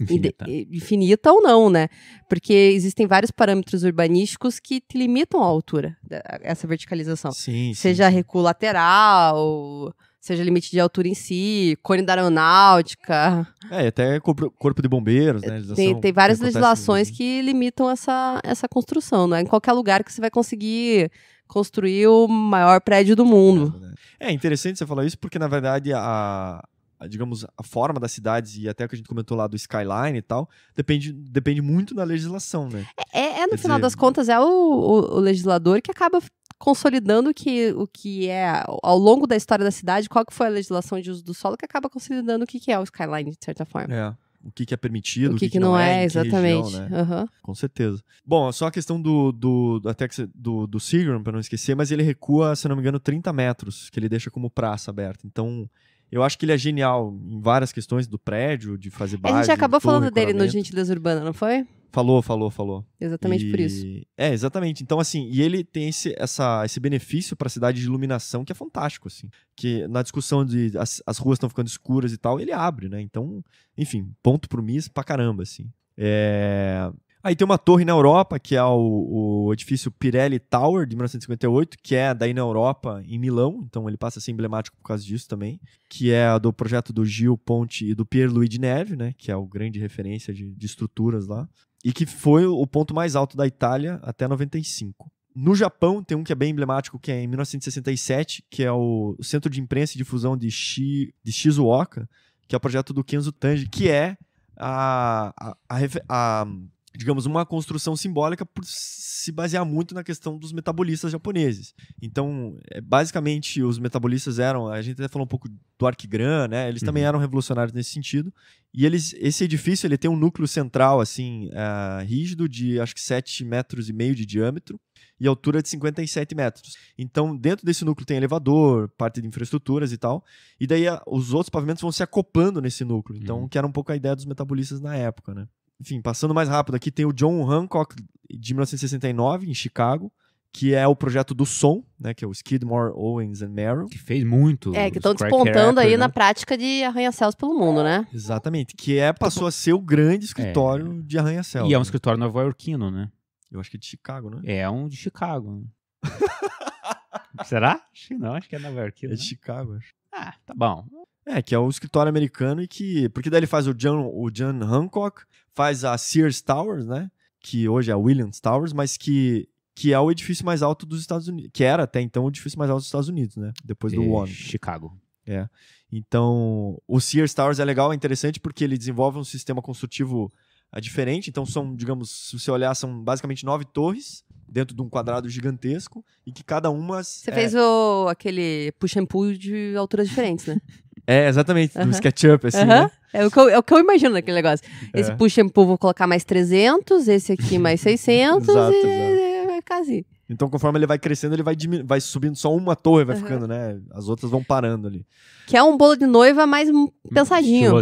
Infinita. infinita. ou não, né? Porque existem vários parâmetros urbanísticos que limitam a altura, essa verticalização. Sim, Seja sim. recuo lateral, seja limite de altura em si, cone da aeronáutica. É, até corpo, de bombeiros, né? É, tem, tem várias que legislações né? que limitam essa, essa construção, não é em qualquer lugar que você vai conseguir construir o maior prédio do mundo. É, né? é interessante você falar isso porque, na verdade, a, a digamos, a forma das cidades e até o que a gente comentou lá do skyline e tal, depende, depende muito da legislação, né? É, é, é no Quer final dizer... das contas, é o, o, o, legislador que acaba consolidando que, o que é, ao longo da história da cidade, qual que foi a legislação de uso do solo que acaba consolidando o que, que é o skyline, de certa forma. É. O que, que é permitido, o que, que, que não, é, é exatamente. Região, né? uhum. Com certeza. Bom, só a questão do, do, até do, do Seagram, para não esquecer, mas ele recua, se não me engano, 30 metros, que ele deixa como praça aberta. Então, eu acho que ele é genial em várias questões do prédio, de fazer bairro. A gente acabou falando dele no Gentileza Urbana, não foi? Falou, falou, falou. Exatamente e... por isso. É, exatamente. Então, assim, e ele tem esse, essa, esse benefício para a cidade de iluminação que é fantástico, assim. Que na discussão de as, as ruas estão ficando escuras e tal, ele abre, né? Então, enfim, ponto pro MIS pra caramba, assim. É... Aí tem uma torre na Europa, que é o, o, edifício Pirelli Tower, de 1958, que é daí na Europa, em Milão. Então ele passa a ser emblemático por causa disso também. Que é do projeto do Gil Ponte e do Pierre Louis de Neve, né? Que é o grande referência de, de estruturas lá e que foi o ponto mais alto da Itália até 95. No Japão tem um que é bem emblemático, que é em 1967, que é o Centro de Imprensa e Difusão de, Shi, de Shizuoka, que é o projeto do Kenzo Tanji, que é a, a, a digamos, uma construção simbólica por se basear muito na questão dos metabolistas japoneses. Então, é, basicamente, os metabolistas eram, a gente até falou um pouco do Arquigran, né? Eles uhum. também eram revolucionários nesse sentido. E eles, esse edifício, ele tem um núcleo central, assim, uh, rígido, de acho que 7 metros e meio de diâmetro e altura de 57 metros. Então, dentro desse núcleo tem elevador, parte de infraestruturas e tal. E daí a, os outros pavimentos vão se acoplando nesse núcleo. Então, uhum. que era um pouco a ideia dos metabolistas na época, né? enfim, passando mais rápido aqui, tem o John Hancock de 1969 em Chicago, que é o projeto do som, né, que é o Skidmore, Owens and Merrill. Que fez muito. É, que estão despontando aí né? na prática de arranha-céus pelo mundo, né? Exatamente, que é passou a ser o grande escritório é. de arranha-céus. E é um né? escritório nova-iorquino, né? Eu acho que é de Chicago, né? É um de Chicago. Será? Não, acho que é Nova iorquino É de né? Chicago, acho. Ah, tá bom. É, que é o escritório americano e que. Porque daí ele faz o John, o John Hancock, faz a Sears Towers, né? Que hoje é a Williams Towers, mas que, que é o edifício mais alto dos Estados Unidos. Que era até então o edifício mais alto dos Estados Unidos, né? Depois do One. Chicago. É. Então, o Sears Towers é legal, é interessante porque ele desenvolve um sistema construtivo é, diferente. Então, são, digamos, se você olhar, são basicamente nove torres dentro de um quadrado gigantesco e que cada uma. Você é... fez o, aquele push and pull de alturas diferentes, né? é, exatamente, uh -huh. do SketchUp, assim, uh -huh. né? É o, que eu, é o que eu imagino daquele negócio. É. Esse push and pull vou colocar mais 300, esse aqui mais 600 exato, e vai ficar é Então, conforme ele vai crescendo, ele vai, vai subindo só uma torre, vai ficando, né? As outras vão parando ali. Que é um bolo de noiva mais hum, pensadinho.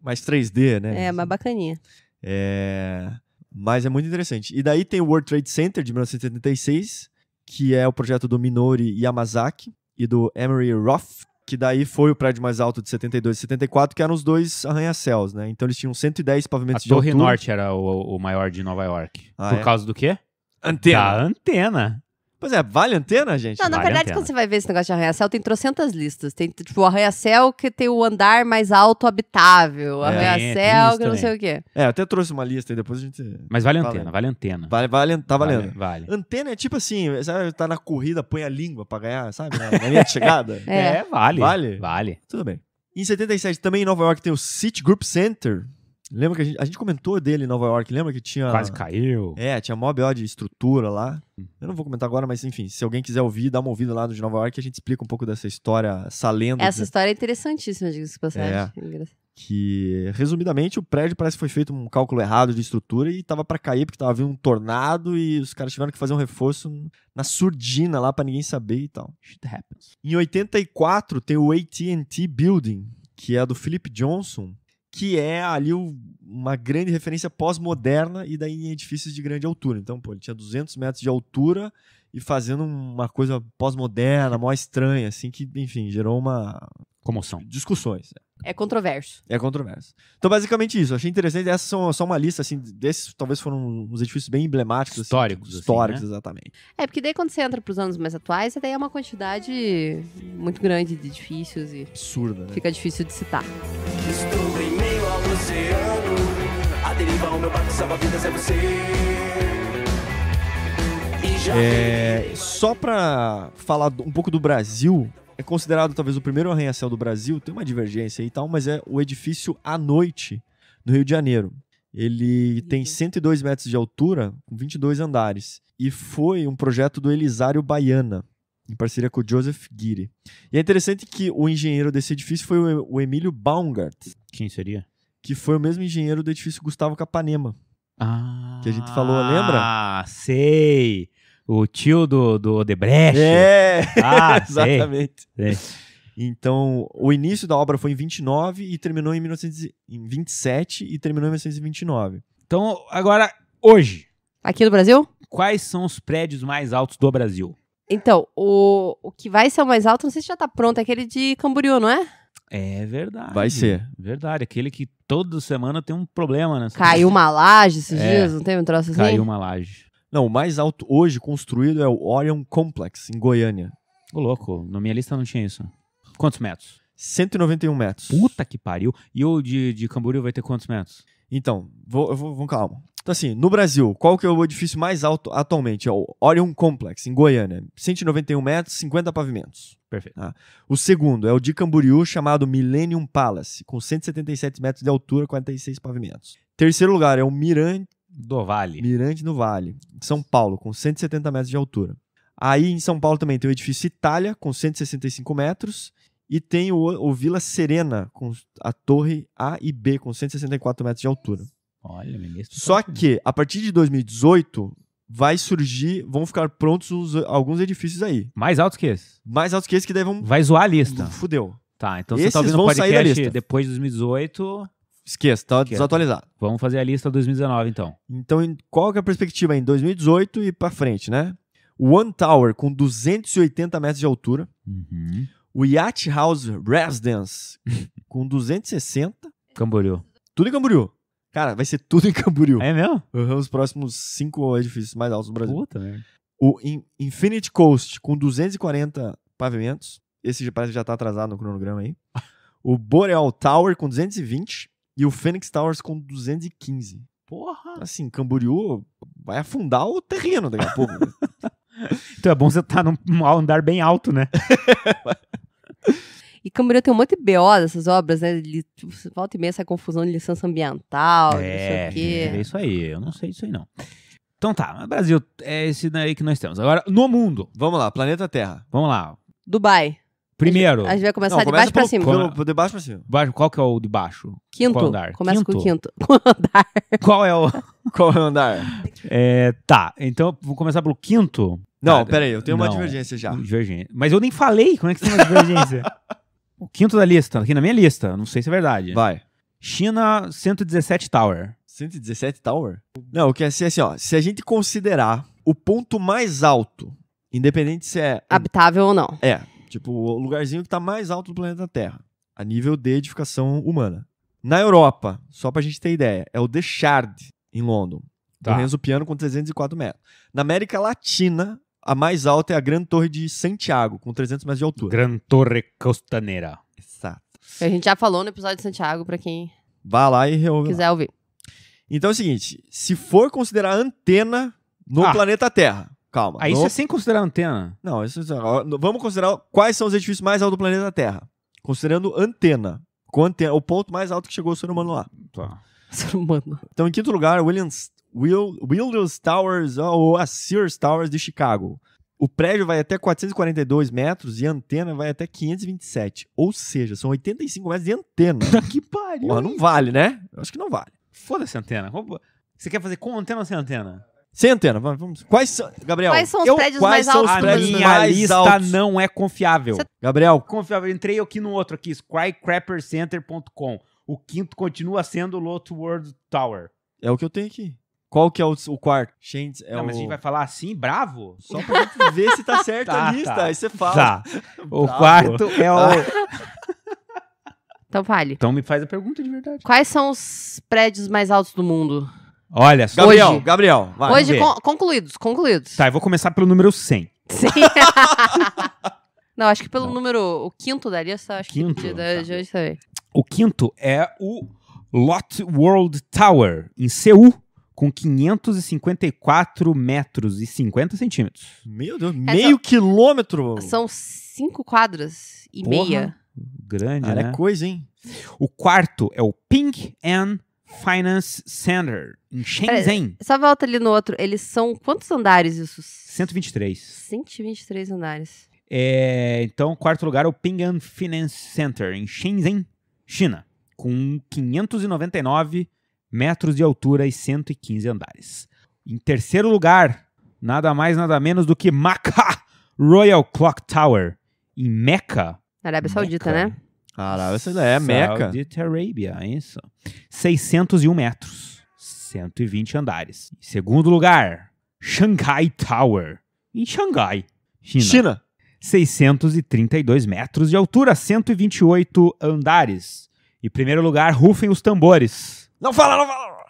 Mais 3D, né? É, mais bacaninha. É... Mas é muito interessante. E daí tem o World Trade Center de 1976, que é o projeto do Minori Yamazaki e do Emery Roth, que daí foi o prédio mais alto de 72 e 74, que eram os dois arranha-céus, né? Então eles tinham 110 pavimentos A de altura. A Torre Norte era o, o, maior de Nova York. Ah, por é? causa do quê? Antena. Da antena. Pois é, vale antena, gente? Não, na vale verdade, quando você vai ver esse negócio de arranha-céu, tem trocentas listas. Tem, tipo, o arranha-céu que tem o andar mais alto habitável, é, arranha-céu que não sei o quê. É, eu até trouxe uma lista e depois a gente... Mas vale, antena, vale antena. Vale, vale, tá valendo. Vale, vale, Antena é tipo assim, sabe, tá na corrida, põe a língua pra ganhar, sabe? Na, na linha de chegada. é. é, vale. Vale? Vale. Tudo bem. Em 77, também em Nova York, tem o City Group Center, Lembra que a gente, a gente comentou dele em Nova York? Lembra que tinha. Quase caiu. É, tinha mó BO de estrutura lá. Hum. Eu não vou comentar agora, mas enfim, se alguém quiser ouvir, dá uma ouvida lá no de Nova York, a gente explica um pouco dessa história, essa lenda. Essa de... história é interessantíssima, diga-se passagem. É. é que, resumidamente, o prédio parece que foi feito um cálculo errado de estrutura e tava para cair porque tava vindo um tornado e os caras tiveram que fazer um reforço na surdina lá para ninguém saber e tal. Shit happens. Em 84 tem o AT&T Building, que é do Philip Johnson, que é ali uma grande referência pós-moderna e daí em edifícios de grande altura. Então, pô, ele tinha 200 metros de altura e fazendo uma coisa pós-moderna, mó estranha, assim, que, enfim, gerou uma... Comoção. Discussões. É. é controverso. É controverso. Então, basicamente isso. achei interessante. Essa são só uma lista, assim, desses talvez foram uns edifícios bem emblemáticos. Assim, históricos. Assim, históricos, assim, né? exatamente. É, porque daí quando você entra pros anos mais atuais, daí é uma quantidade muito grande de edifícios e... Absurda, né? Fica difícil de citar. Estou oceano A deriva, o meu barco salva-vidas é você é, só pra falar um pouco do Brasil, é considerado talvez o primeiro arranha-céu do Brasil, tem uma divergência e tal, mas é o edifício à noite no Rio de Janeiro. Ele tem 102 metros de altura, com 22 andares, e foi um projeto do Elisário Baiana, em parceria com o Joseph Guiri. E é interessante que o engenheiro desse edifício foi o Emílio Baumgart. Quem seria? que foi o mesmo engenheiro do edifício Gustavo Capanema. Ah, que a gente falou, lembra? Ah, sei. O tio do, do Odebrecht. É, ah, exatamente. Sei. Então, o início da obra foi em 29 e terminou em 1927 e terminou em 1929. Então, agora, hoje. Aqui no Brasil? Quais são os prédios mais altos do Brasil? Então, o, o que vai ser o mais alto, não sei se já está pronto, é aquele de Camboriú, não é? É verdade. Vai ser. Verdade. Aquele que toda semana tem um problema, né? Caiu uma laje esses é, dias, não teve um troço assim? Caiu uma laje. Não, o mais alto hoje construído é o Orion Complex, em Goiânia. Ô, louco, na minha lista não tinha isso. Quantos metros? 191 metros. Puta que pariu. E o de, de Camboriú vai ter quantos metros? Então, vou, eu vou, vamos calma. Então, assim, no Brasil, qual que é o edifício mais alto atualmente? É o Orion Complex, em Goiânia. 191 metros, 50 pavimentos. Perfeito. Ah. O segundo é o de Camboriú, chamado Millennium Palace, com 177 metros de altura, 46 pavimentos. Terceiro lugar é o Mirante... Do Vale. Mirante do Vale, São Paulo, com 170 metros de altura. Aí, em São Paulo, também tem o edifício Itália, com 165 metros. E tem o, o Vila Serena, com a torre A e B, com 164 metros de altura. Olha, ministro. Só né? que, a partir de 2018, vai surgir, vão ficar prontos uns, alguns edifícios aí. Mais altos que esse? Mais altos que esse, que daí vão... Vai zoar a lista. Fudeu. Tá, então Esses você tá vão sair da lista. depois de 2018... Esqueça, tá Esqueça. desatualizado. Vamos fazer a lista 2019, então. Então, qual que é a perspectiva em 2018 e para frente, né? One Tower com 280 metros de altura. Uhum. O Yacht House Residence com 260. Camboriú. Tudo em Camboriú. Cara, vai ser tudo em Camboriú. É mesmo? Uhum, os próximos cinco edifícios mais altos do Brasil. Puta, né? O In Infinity Coast, com 240 pavimentos. Esse parece que já tá atrasado no cronograma aí. o Boreal Tower, com 220. E o Phoenix Towers, com 215. Porra! Então, assim, Camboriú vai afundar o terreno daqui a pouco. então é bom você estar tá num andar bem alto, né? E Camboriú tem um monte de BO dessas obras, né? Falta tipo, volta essa confusão de licença ambiental, é, não sei é, o quê. É isso aí, eu não sei disso aí não. Então tá, Brasil, é esse daí que nós temos. Agora, no mundo. Vamos lá, planeta Terra. Vamos lá. Dubai. Primeiro. A gente, a gente vai começar não, de baixo pra cima. de baixo pra cima. Baixo, qual que é o de baixo? Quinto. Qual é andar? Começa quinto? com o quinto. andar? Qual é o. qual é o andar? É, tá, então vou começar pelo quinto. Não, tá. peraí, eu tenho não, uma divergência já. Divergência. Mas eu nem falei, como é que você tem uma divergência? o quinto da lista, aqui na minha lista, não sei se é verdade. Vai. China 117 Tower. 117 Tower? Não, o que é assim, assim, ó, se a gente considerar o ponto mais alto, independente se é habitável ou não. É, tipo, o lugarzinho que tá mais alto do planeta Terra, a nível de edificação humana. Na Europa, só pra gente ter ideia, é o The Shard em London. Tá. Do Renzo Piano com 304 metros. Na América Latina, a mais alta é a Grande Torre de Santiago, com 300 metros de altura. Grande Torre Costanera. Exato. A gente já falou no episódio de Santiago, para quem Vá lá e reouve. quiser lá. ouvir. Então é o seguinte: se for considerar antena no Ah. planeta Terra, calma. Aí ah, isso é sem considerar antena. Não, isso, é... vamos considerar quais são os edifícios mais altos do planeta Terra. Considerando antena. Com antena, o ponto mais alto que chegou o ser humano lá. Tá. Ser humano. Então, em quinto lugar, Williams Will, Willis Towers ou a Sears Towers de Chicago. O prédio vai até 442 metros e a antena vai até 527. Ou seja, são 85 metros de antena. que pariu! Porra, não vale, né? Eu acho que não vale. Foda-se a antena. Você quer fazer com antena ou sem antena? Sem antena, vamos. Quais são, Gabriel? Quais são os eu, prédios mais altos? Os prédios a minha mais lista altos. não é confiável. Cê... Gabriel. Confiável. Entrei aqui no outro aqui, skycrappercenter.com. O quinto continua sendo o Lot World Tower. É o que eu tenho aqui. Qual que é o, o quarto? é não, o... mas a gente vai falar assim, bravo? Só pra gente ver se tá certo tá, a tá. lista. Tá. Aí você fala. Tá. O quarto é o... Então fale. Então me faz a pergunta de verdade. Quais são os prédios mais altos do mundo? Olha só. Gabriel, hoje, Gabriel, vai. Hoje, con concluídos, concluídos. Tá, eu vou começar pelo número 100. Sim. Não, acho que pelo Não. número. O quinto da lista, acho quinto, que. De, tá. de hoje também. O quinto é o Lot World Tower, em Seul, com 554 metros e 50 centímetros. Meu Deus, é, meio são, quilômetro! São cinco quadras e Porra, meia. Grande, é né? é coisa, hein? O quarto é o Ping An Finance Center, em Shenzhen. Pera, só volta ali no outro. Eles são quantos andares isso? 123. 123 andares. É, então, quarto lugar é o Ping An Finance Center, em Shenzhen, China, com 599 metros metros de altura e 115 andares. Em terceiro lugar, nada mais nada menos do que Maca Royal Clock Tower, em Meca. Arábia Saudita, Meca. né? Arábia Saudita, é Meca. Saudita Arabia, isso. 601 metros, 120 andares. Em segundo lugar, Shanghai Tower, em Xangai, China. China. 632 metros de altura, 128 andares. Em primeiro lugar, rufem os tambores. Não fala, não fala.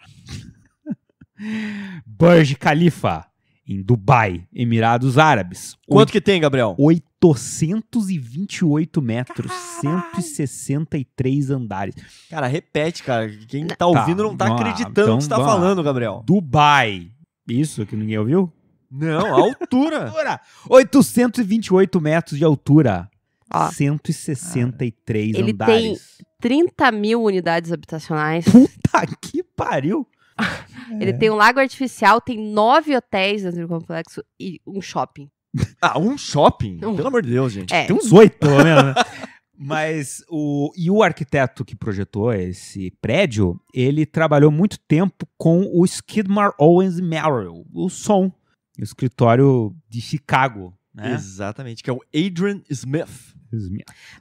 Burj Khalifa, em Dubai, Emirados Árabes. Quanto que tem, Gabriel? 828 metros, Caralho. 163 andares. Cara, repete, cara. Quem tá, tá ouvindo não tá acreditando no então, que você então tá falando, Gabriel. Dubai. Isso que ninguém ouviu? Não, a altura. altura. 828 metros de altura. Ó, 163 ele andares. Ele tem 30 mil unidades habitacionais. Puta que pariu! ele é. tem um lago artificial, tem nove hotéis dentro do complexo e um shopping. ah, um shopping? Um. Pelo amor de Deus, gente. É. Tem uns oito, pelo menos. Né? Mas o e o arquiteto que projetou esse prédio, ele trabalhou muito tempo com o Skidmore Owens Merrill, o som, o escritório de Chicago, né? Exatamente, que é o Adrian Smith.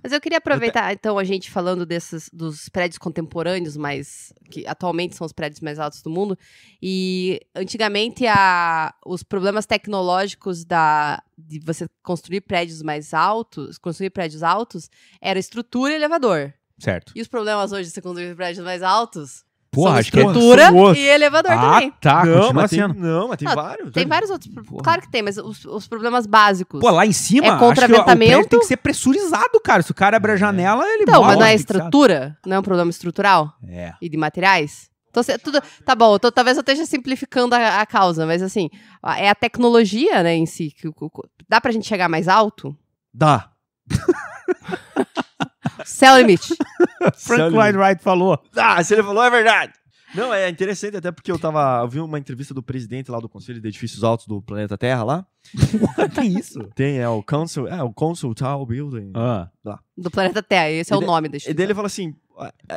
Mas eu queria aproveitar, então, a gente falando desses, dos prédios contemporâneos, mas que atualmente são os prédios mais altos do mundo. E antigamente a, os problemas tecnológicos da, de você construir prédios mais altos, construir prédios altos, era estrutura e elevador. Certo. E os problemas hoje de você construir prédios mais altos Porra, acho que é estrutura e elevador ah, também. tá, não, continua mas sendo. Tem, não, mas tem ah, vários. Tem vários outros. Porra. Claro que tem, mas os, os, problemas básicos. Pô, lá em cima, é contraventamento. Acho que o tem que ser pressurizado, cara. Se o cara abre a é. janela, ele Então, mas não é estrutura? Não é um problema estrutural? É. E de materiais? Então, tudo, tá bom, tô, talvez eu esteja simplificando a, a, causa, mas assim, é a tecnologia, né, em si. Que, que, que, dá pra gente chegar mais alto? Dá. Céu limite. Frank Lloyd Wright falou. Ah, se ele falou, é verdade. Não, é interessante até porque eu tava. Eu vi uma entrevista do presidente lá do Conselho de Edifícios Altos do Planeta Terra lá. Tem isso? Tem, é o Council, é o Council Tower Building. Ah. Lá. Do Planeta Terra, esse é o nome dele E daí ele fala assim: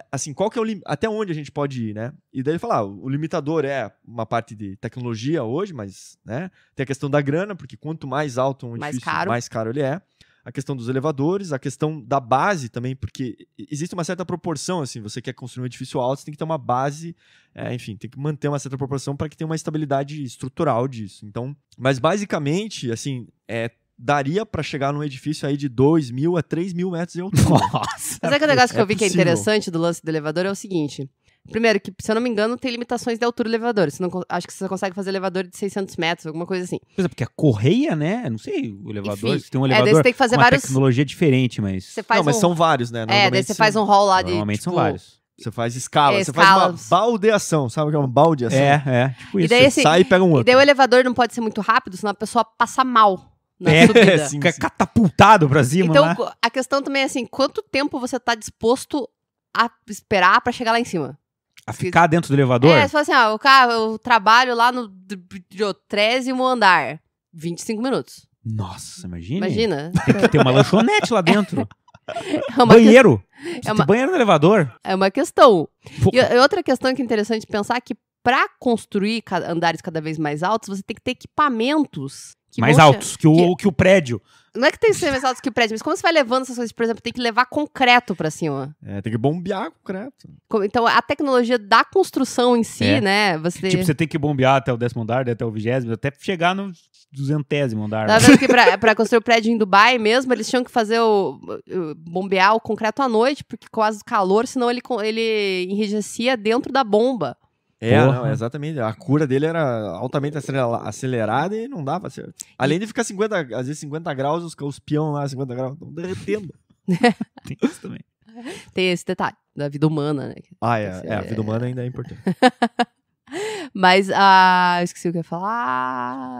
assim, qual que é o até onde a gente pode ir, né? E daí ele fala: ah, o limitador é uma parte de tecnologia hoje, mas né, tem a questão da grana, porque quanto mais alto um mais edifício, caro. mais caro ele é a questão dos elevadores, a questão da base também, porque existe uma certa proporção, assim, você quer construir um edifício alto, você tem que ter uma base, é, enfim, tem que manter uma certa proporção para que tenha uma estabilidade estrutural disso. Então, mas basicamente, assim, é daria para chegar num edifício aí de 2 mil a 3 mil metros de altura. Nossa! Mas é que o é negócio que eu vi possível. que é interessante do lance do elevador é o seguinte: Primeiro, que se eu não me engano, tem limitações de altura do elevador. Você não, acho que você consegue fazer elevador de 600 metros, alguma coisa assim. Pois é, porque a é correia, né? Não sei, o elevador, Enfim, tem um é, elevador é, tem que fazer com vários... tecnologia diferente, mas... Você faz não, mas são vários, né? É, daí você faz um hall lá de... Normalmente tipo... são vários. Você faz escala, você faz uma baldeação, sabe o que é uma baldeação? É, é, tipo isso. E daí, assim, sai e pega um outro. E daí o elevador não pode ser muito rápido, senão a pessoa passa mal na é, subida. Sim, Fica sim. catapultado pra cima. Então, né? a questão também é assim, quanto tempo você tá disposto a esperar para chegar lá em cima? A ficar dentro do elevador? É, se for assim, ó, ah, o carro, eu trabalho lá no 13 andar. 25 minutos. Nossa, imagina. Imagina. Tem que ter uma lanchonete lá dentro. É uma banheiro. Que... É uma... Banheiro no elevador. É uma questão. E outra questão que é interessante pensar é que para construir andares cada vez mais altos, você tem que ter equipamentos mais altos que o, que... que o prédio. Não é que tem que ser mais alto que o prédio, mas como você vai levando essas coisas? Por exemplo, tem que levar concreto pra cima. É, tem que bombear concreto. Então, a tecnologia da construção em si, é. né? Você... Tipo, você tem que bombear até o décimo andar, até o vigésimo, até chegar no duzentésimo andar. Na né? verdade, pra, pra, construir o prédio em Dubai mesmo, eles tinham que fazer o, bombear o concreto à noite, porque com causa calor, senão ele, ele enrijecia dentro da bomba. É, não, é exatamente. A cura dele era altamente acelerada e não dava certo. Além de ficar 50, às vezes 50 graus, os, os peão lá, 50 graus, estão derretendo. Tem isso também. Tem esse detalhe da vida humana, né? Ah, é. Esse, é a é. vida humana ainda é importante. Mas, ah, eu esqueci o que eu ia falar.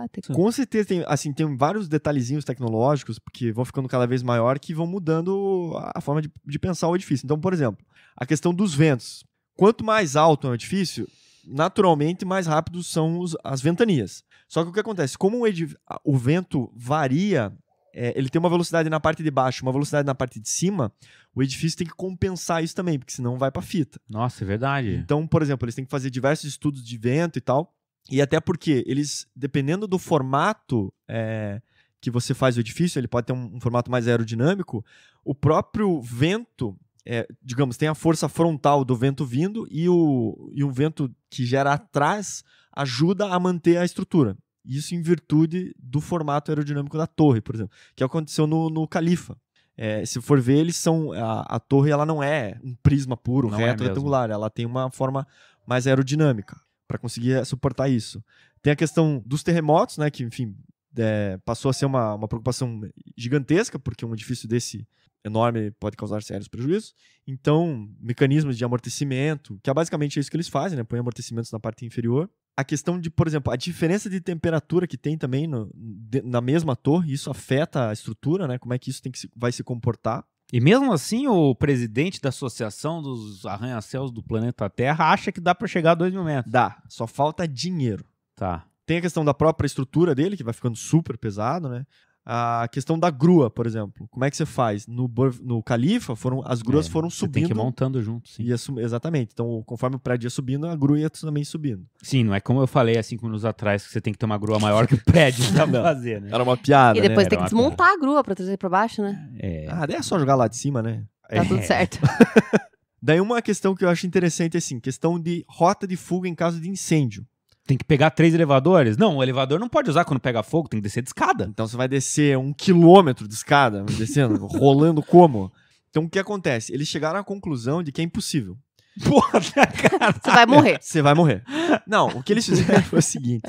Ah, tem... Com certeza, tem, assim, tem vários detalhezinhos tecnológicos que vão ficando cada vez maior que vão mudando a forma de, de pensar o edifício. Então, por exemplo, a questão dos ventos. Quanto mais alto é um edifício, naturalmente mais rápidos são os, as ventanias. Só que o que acontece? Como o, o vento varia, é, ele tem uma velocidade na parte de baixo, uma velocidade na parte de cima, o edifício tem que compensar isso também, porque senão vai para fita. Nossa, é verdade. Então, por exemplo, eles têm que fazer diversos estudos de vento e tal. E até porque eles, dependendo do formato é, que você faz o edifício, ele pode ter um, um formato mais aerodinâmico, o próprio vento é, digamos, tem a força frontal do vento vindo e o, e o vento que gera atrás ajuda a manter a estrutura. Isso em virtude do formato aerodinâmico da torre, por exemplo, que aconteceu no, no Califa. É, se for ver, eles são a, a, torre ela não é um prisma puro, não é reto, é retangular. Ela tem uma forma mais aerodinâmica para conseguir suportar isso. Tem a questão dos terremotos, né? Que enfim é, passou a ser uma, uma preocupação gigantesca porque um edifício desse enorme pode causar sérios prejuízos. Então, mecanismos de amortecimento, que é basicamente isso que eles fazem, né? Põe amortecimentos na parte inferior. A questão de, por exemplo, a diferença de temperatura que tem também no, de, na mesma torre, isso afeta a estrutura, né? Como é que isso tem que se, vai se comportar. E mesmo assim, o presidente da Associação dos Arranha-Céus do Planeta Terra acha que dá para chegar a 2 mil metros. Dá, só falta dinheiro. Tá. Tem a questão da própria estrutura dele, que vai ficando super pesado, né? a questão da grua, por exemplo. Como é que você faz? No, no Califa, foram, as gruas é, foram subindo. Você tem que ir montando junto, sim. Ia, exatamente. Então, conforme o prédio ia subindo, a grua ia também subindo. Sim, não é como eu falei há cinco minutos atrás que você tem que ter uma grua maior que o prédio pra fazer, né? Era uma piada. E depois né? tem que desmontar piada. a grua pra trazer pra baixo, né? É. Ah, daí é só jogar lá de cima, né? Tá é. tudo certo. daí uma questão que eu acho interessante, assim, questão de rota de fuga em caso de incêndio. Tem que pegar três elevadores? Não, o elevador não pode usar quando pega fogo, tem que descer de escada. Então você vai descer um quilômetro de escada, descendo, rolando como? Então o que acontece? Eles chegaram à conclusão de que é impossível. Porra, Você vai morrer. Você vai morrer. Não, o que eles fizeram foi o seguinte: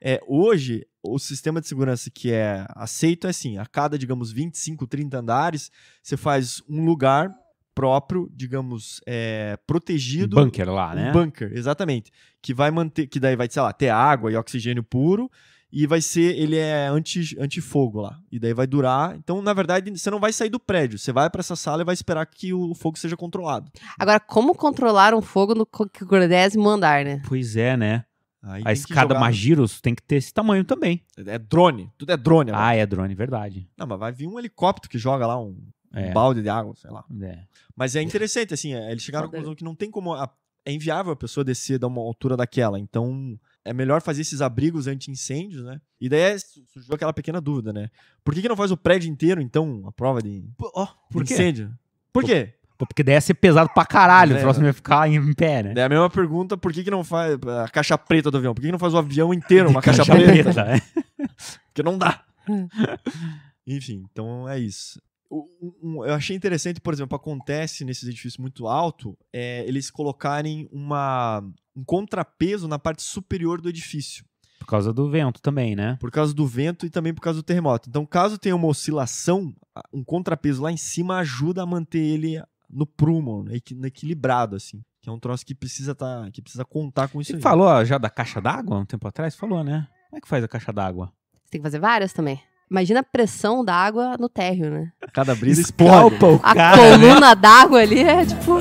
é, hoje, o sistema de segurança que é aceito é assim: a cada, digamos, 25, 30 andares, você faz um lugar próprio, digamos, é, protegido. Um bunker lá, né? Um bunker, exatamente. Que vai manter, que daí vai, sei lá, ter água e oxigênio puro. E vai ser, ele é anti, antifogo lá. E daí vai durar. Então, na verdade, você não vai sair do prédio. Você vai para essa sala e vai esperar que o fogo seja controlado. Agora, como controlar um fogo no quinquagésimo andar, né? Pois é, né? Aí a escada jogar... Né? tem que ter esse tamanho também. É, é drone, tudo é drone. Agora. Ah, é drone, verdade. Não, mas vai vir um helicóptero que joga lá um é. Um balde de água, sei lá. É. Mas é interessante, assim, é, eles chegaram à conclusão que não tem como. A, é inviável a pessoa descer de uma altura daquela. Então, é melhor fazer esses abrigos anti-incêndios, né? E daí é, surgiu aquela pequena dúvida, né? Por que, que não faz o prédio inteiro, então, a prova de, oh, por de incêndio? Por, quê? porque daí ia ser pesado pra caralho, é, o próximo ia ficar em pé, né? É a mesma pergunta, por que, que não faz a caixa preta do avião? Por que, que não faz o avião inteiro uma caixa, caixa, preta? preta é. Porque não dá. Enfim, então é isso eu achei interessante, por exemplo, acontece nesses edifícios muito alto, é, eles colocarem uma, um contrapeso na parte superior do edifício. Por causa do vento também, né? Por causa do vento e também por causa do terremoto. Então, caso tenha uma oscilação, um contrapeso lá em cima ajuda a manter ele no prumo, No equilibrado, assim. Que é um troço que precisa tá, que precisa contar com isso. Você aí. falou já da caixa d'água um tempo atrás? Falou, né? Como é que faz a caixa d'água? Você tem que fazer várias também. Imagina a pressão da água no térreo, né? Cada brisa explode. O a né? coluna né? d'água ali é tipo.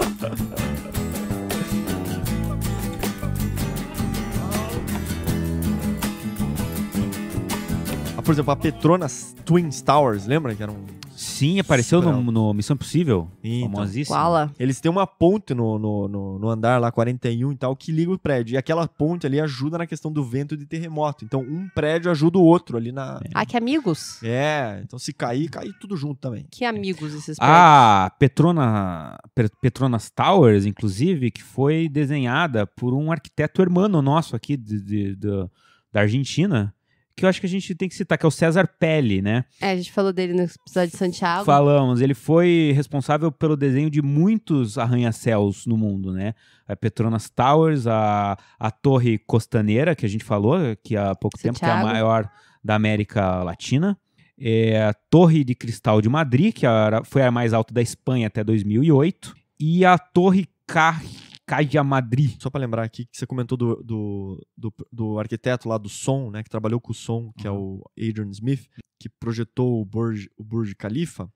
Ah, por exemplo, a Petronas Twin Towers, lembra que era um Sim, apareceu no, no, Missão Impossível. Então. famosíssimo. Fala. Eles têm uma ponte no, no, no, no, andar lá, 41 e tal, que liga o prédio. E aquela ponte ali ajuda na questão do vento e de terremoto. Então, um prédio ajuda o outro ali na. É. Ah, que amigos. É, então se cair, cai tudo junto também. Que amigos esses prédios. Ah, Petrona, Petronas Towers, inclusive, que foi desenhada por um arquiteto hermano nosso aqui de, de, de da Argentina que eu acho que a gente tem que citar, que é o César Pelli, né? É, a gente falou dele no episódio de Santiago. Falamos, ele foi responsável pelo desenho de muitos arranha-céus no mundo, né? A Petronas Towers, a, a Torre Costaneira, que a gente falou aqui há pouco Santiago. tempo, que é a maior da América Latina. É a Torre de Cristal de Madrid, que era, foi a mais alta da Espanha até 2008. E a Torre Carre Caixa Madrid. Só para lembrar aqui que você comentou do, do, do, do, arquiteto lá do som, né, que trabalhou com o som, que uhum. é o Adrian Smith, que projetou o Burj, o Burj Khalifa.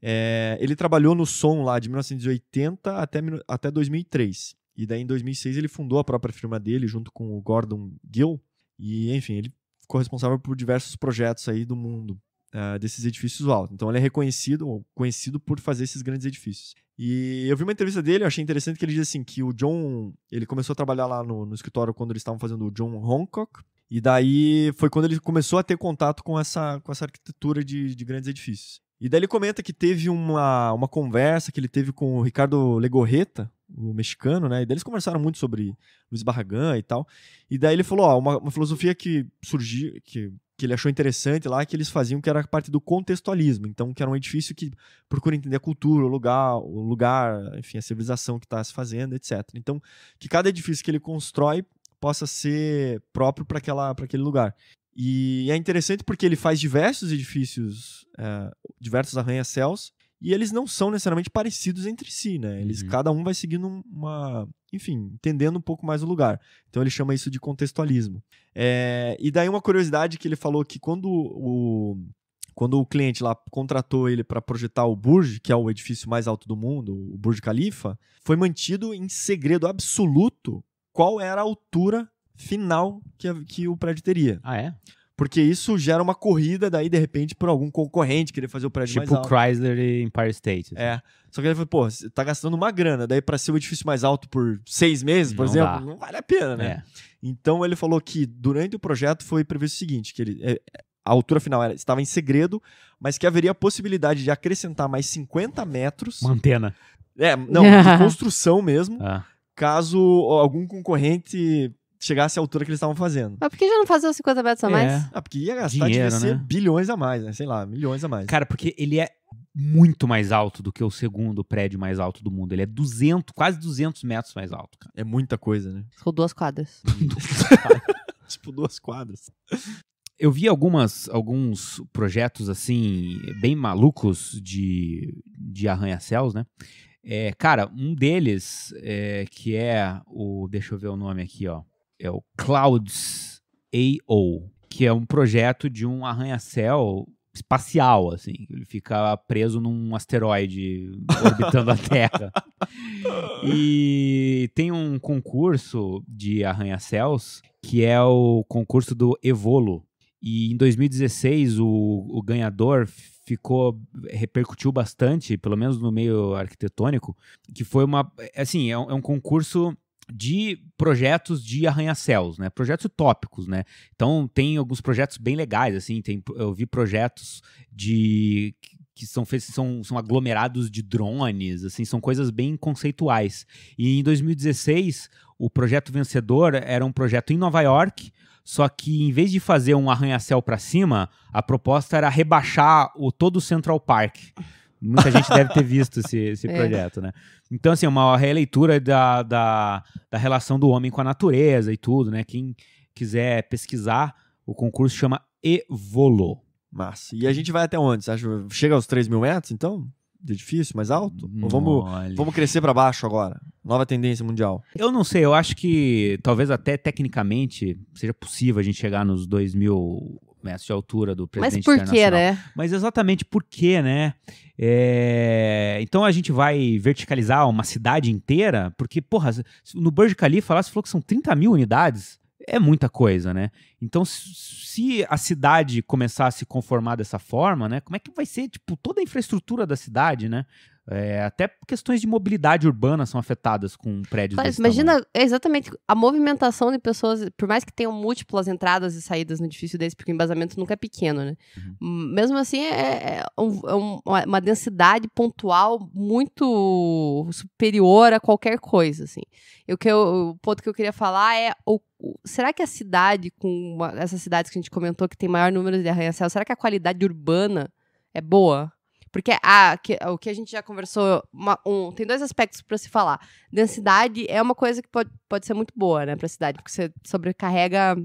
É, ele trabalhou no som lá de 1980 até, até 2003. E daí em 2006 ele fundou a própria firma dele junto com o Gordon Gill. E enfim, ele ficou responsável por diversos projetos aí do mundo. Uh, desses edifícios altos. Então ele é reconhecido, conhecido por fazer esses grandes edifícios. E eu vi uma entrevista dele, eu achei interessante que ele diz assim que o John, ele começou a trabalhar lá no, no escritório quando eles estavam fazendo o John Hancock, e daí foi quando ele começou a ter contato com essa, com essa arquitetura de, de grandes edifícios. E daí ele comenta que teve uma, uma conversa que ele teve com o Ricardo Legorreta, o mexicano, né? E daí eles conversaram muito sobre Luiz Barragã e tal. E daí ele falou, ó, uma, uma filosofia que surgiu, que que ele achou interessante lá, que eles faziam, que era parte do contextualismo. Então, que era um edifício que procura entender a cultura, o lugar, o lugar enfim, a civilização que está se fazendo, etc. Então, que cada edifício que ele constrói possa ser próprio para aquele lugar. E é interessante porque ele faz diversos edifícios, é, diversos arranha-céus, e eles não são necessariamente parecidos entre si, né? Eles, uhum. Cada um vai seguindo uma. Enfim, entendendo um pouco mais o lugar. Então ele chama isso de contextualismo. É, e daí uma curiosidade que ele falou que quando o, quando o cliente lá contratou ele para projetar o Burj, que é o edifício mais alto do mundo, o Burj Khalifa, foi mantido em segredo absoluto qual era a altura final que, que o prédio teria. Ah, é? Porque isso gera uma corrida daí, de repente, por algum concorrente querer fazer o prédio tipo mais alto. Tipo Chrysler e Empire State. Assim. É. Só que ele falou, pô, você tá gastando uma grana, daí para ser o edifício mais alto por seis meses, por não exemplo, dá. não vale a pena, né? É. Então ele falou que durante o projeto foi previsto o seguinte, que ele, é, a altura final era, estava em segredo, mas que haveria a possibilidade de acrescentar mais 50 metros. Uma antena. É, não, de construção mesmo. Ah. Caso algum concorrente chegasse à altura que eles estavam fazendo. Mas por que já não fazer os 50 metros a é. mais? É. Ah, porque ia gastar, Dinheiro, devia ser né? bilhões a mais, né? Sei lá, milhões a mais. Cara, porque ele é muito mais alto do que o segundo prédio mais alto do mundo. Ele é 200, quase 200 metros mais alto, cara. É muita coisa, né? São duas quadras. tipo, duas quadras. Eu vi algumas, alguns projetos, assim, bem malucos de, de arranha-céus, né? É, cara, um deles, é, que é o... Deixa eu ver o nome aqui, ó é o Clouds AO, que é um projeto de um arranha-céu espacial, assim. Ele fica preso num asteroide orbitando a Terra. E tem um concurso de arranha-céus que é o concurso do Evolo. E em 2016 o, o ganhador ficou repercutiu bastante, pelo menos no meio arquitetônico, que foi uma assim é um, é um concurso de projetos de arranha-céus, né? Projetos utópicos, né? Então tem alguns projetos bem legais, assim, tem, eu vi projetos de que são, são, são aglomerados de drones, assim, são coisas bem conceituais. E em 2016, o projeto vencedor era um projeto em Nova York, só que em vez de fazer um arranha-céu para cima, a proposta era rebaixar o todo o Central Park. Muita gente deve ter visto esse, esse é. projeto, né? Então, assim, é uma releitura da, da, da, relação do homem com a natureza e tudo, né? Quem quiser pesquisar, o concurso chama Evolo. Massa. E a gente vai até onde? Você acha? Chega aos 3 mil metros, então? de difícil, mais alto? Ou vamos, vamos crescer para baixo agora? Nova tendência mundial. Eu não sei, eu acho que talvez até tecnicamente seja possível a gente chegar nos 2 mil metros de altura do presidente Mas por quê, né? Mas exatamente por quê, né? É... Então a gente vai verticalizar uma cidade inteira? Porque, porra, no Burj Khalifa lá você falou que são 30 mil unidades. É muita coisa, né? Então, se a cidade começar a se conformar dessa forma, né? Como é que vai ser, tipo, toda a infraestrutura da cidade, né? É, até questões de mobilidade urbana são afetadas com prédios. Mas imagina tamanho. exatamente a movimentação de pessoas, por mais que tenham múltiplas entradas e saídas no edifício desse, porque o embasamento nunca é pequeno, né? Uhum. Mesmo assim, é, é, é um, é, uma densidade pontual muito superior a qualquer coisa, assim. o, que eu, o ponto que eu queria falar é o será que a cidade, com essas cidades que a gente comentou que tem maior número de arranha-céu, será que a qualidade urbana é boa? Porque a, que, o que a gente já conversou, uma, um, tem dois aspectos para se falar. Densidade é uma coisa que pode, pode ser muito boa, né, a cidade, porque você sobrecarrega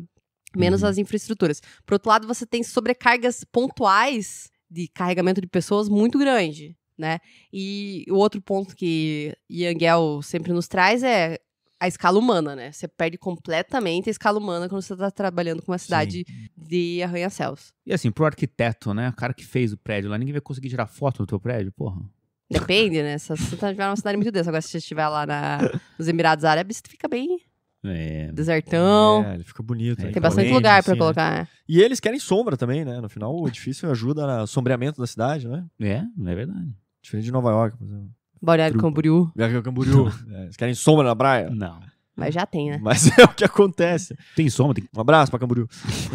menos uhum. as infraestruturas. Por outro lado, você tem sobrecargas pontuais de carregamento de pessoas muito grande, né? E o outro ponto que Yangel sempre nos traz é a escala humana, né? Você perde completamente a escala humana quando você está trabalhando com uma cidade Sim. de arranha-céus. E assim, pro arquiteto, né? O cara que fez o prédio lá, ninguém vai conseguir tirar foto do teu prédio, porra. Depende, né? Se você tá, tiver uma cidade muito densa. Agora, se você estiver lá na, nos Emirados Árabes, fica bem é, Desertão. É, ele fica bonito. É, né? tem bastante lugar para assim, né? colocar. Né? E eles querem sombra também, né? No final, o edifício ajuda no sombreamento da cidade, né? É, não é verdade. Diferente de Nova York, por exemplo. Balneário trupa. Camboriú. Balneário Camboriú. É, vocês querem sombra na praia? Não. Mas já tem, né? Mas é o que acontece. Tem sombra, tem... Um abraço pra Camboriú.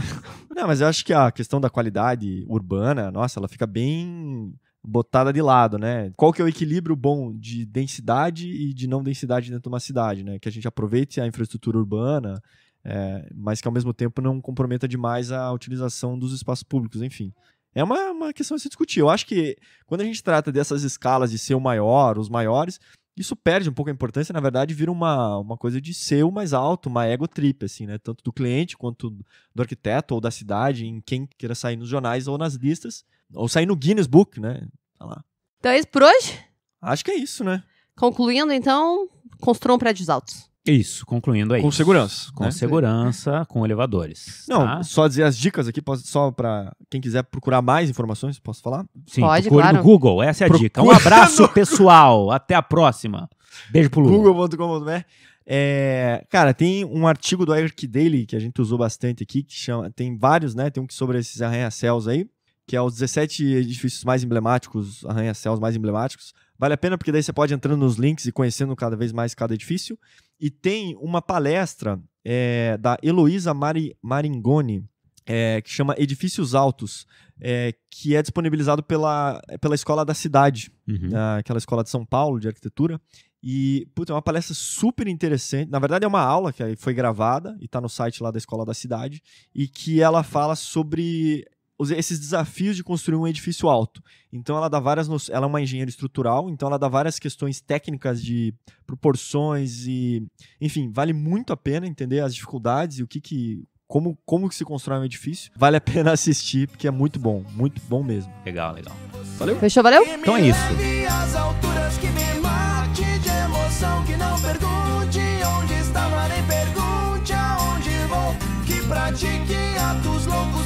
Não, mas eu acho que a questão da qualidade urbana, nossa, ela fica bem botada de lado, né? Qual que é o equilíbrio bom de densidade e de não densidade dentro de uma cidade, né? Que a gente aproveite a infraestrutura urbana, é, mas que ao mesmo tempo não comprometa demais a utilização dos espaços públicos, enfim é uma, uma questão a se discutir. Eu acho que quando a gente trata dessas escalas de ser o maior, os maiores, isso perde um pouco a importância, na verdade, vira uma, uma coisa de ser o mais alto, uma ego trip, assim, né? Tanto do cliente quanto do arquiteto ou da cidade, em quem queira sair nos jornais ou nas listas, ou sair no Guinness Book, né? Tá lá. Então é isso por hoje? Acho que é isso, né? Concluindo, então, construam prédios altos. Isso, concluindo aí. com isso. segurança. Com né? segurança, com elevadores. Não, tá? só dizer as dicas aqui, só para quem quiser procurar mais informações, posso falar? Sim, Pode, procure claro. no Google, essa é a Procura dica. Um abraço, no... pessoal. Até a próxima. Beijo pro Lula. Google.com.br. É, cara, tem um artigo do Eric Daily que a gente usou bastante aqui, que chama, tem vários, né? Tem um que sobre esses arranha-céus aí, que é os 17 edifícios mais emblemáticos, arranha-céus mais emblemáticos. Vale a pena porque daí você pode entrando nos links e conhecendo cada vez mais cada edifício. E tem uma palestra é, da Heloísa Mari, Maringoni, é, que chama Edifícios Altos, é, que é disponibilizado pela, pela Escola da Cidade, uhum. Né, aquela escola de São Paulo de arquitetura. E, puta, é uma palestra super interessante. Na verdade, é uma aula que foi gravada e está no site lá da Escola da Cidade, e que ela fala sobre esses desafios de construir um edifício alto. Então ela dá várias ela é uma engenheira estrutural, então ela dá várias questões técnicas de proporções e enfim, vale muito a pena entender as dificuldades e o que que como, como que se constrói um edifício. Vale a pena assistir, porque é muito bom, muito bom mesmo. Legal, legal. Valeu. Fechou, valeu? Então é isso. Que pratique atos loucos.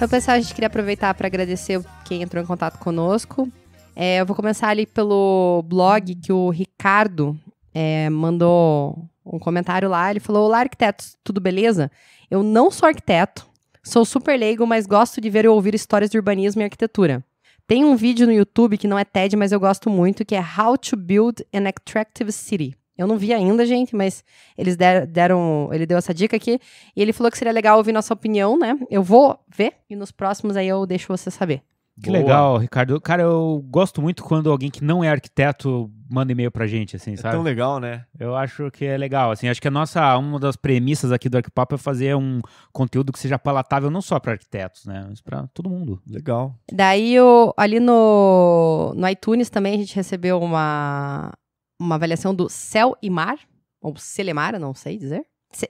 Então, pessoal, a gente queria aproveitar para agradecer quem entrou em contato conosco. É, eu vou começar ali pelo blog que o Ricardo é, mandou um comentário lá. Ele falou: Olá, arquitetos, tudo beleza? Eu não sou arquiteto, sou super leigo, mas gosto de ver e ouvir histórias de urbanismo e arquitetura. Tem um vídeo no YouTube que não é TED, mas eu gosto muito, que é How to Build an Attractive City. Eu não vi ainda, gente, mas eles der, deram. Ele deu essa dica aqui. E ele falou que seria legal ouvir nossa opinião, né? Eu vou ver e nos próximos aí eu deixo você saber. Que Boa. legal, Ricardo. Cara, eu gosto muito quando alguém que não é arquiteto manda e-mail pra gente, assim, é sabe? É tão legal, né? Eu acho que é legal, assim. Acho que a nossa, uma das premissas aqui do Arquipapo é fazer um conteúdo que seja palatável não só para arquitetos, né? Mas pra todo mundo. Legal. Daí, eu, ali no, no iTunes também a gente recebeu uma, uma avaliação do Céu e Mar, ou Celemar, não sei dizer.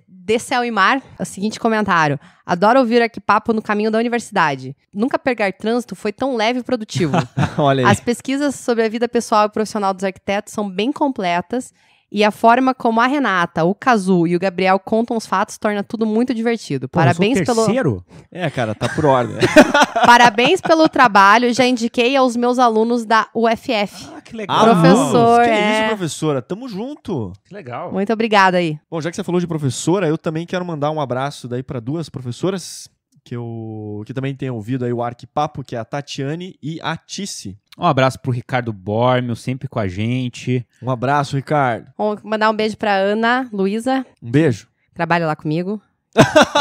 De Céu e Mar, é o seguinte comentário. Adoro ouvir aqui papo no caminho da universidade. Nunca pegar trânsito foi tão leve e produtivo. Olha aí. As pesquisas sobre a vida pessoal e profissional dos arquitetos são bem completas e a forma como a Renata, o Cazu e o Gabriel contam os fatos torna tudo muito divertido. Pô, Parabéns eu sou terceiro? pelo. É, cara, tá por ordem. Parabéns pelo trabalho. Já indiquei aos meus alunos da UFF. Ah, que legal. Professor. Ah, que é... isso, professora. Tamo junto. Que legal. Muito obrigada aí. Bom, já que você falou de professora, eu também quero mandar um abraço daí para duas professoras que eu que também tem ouvido aí o Arquipapo, que é a Tatiane e a Tice. Um abraço pro Ricardo Bormio, sempre com a gente. Um abraço, Ricardo. mandar um beijo pra Ana Luísa. Um beijo. Trabalha lá comigo.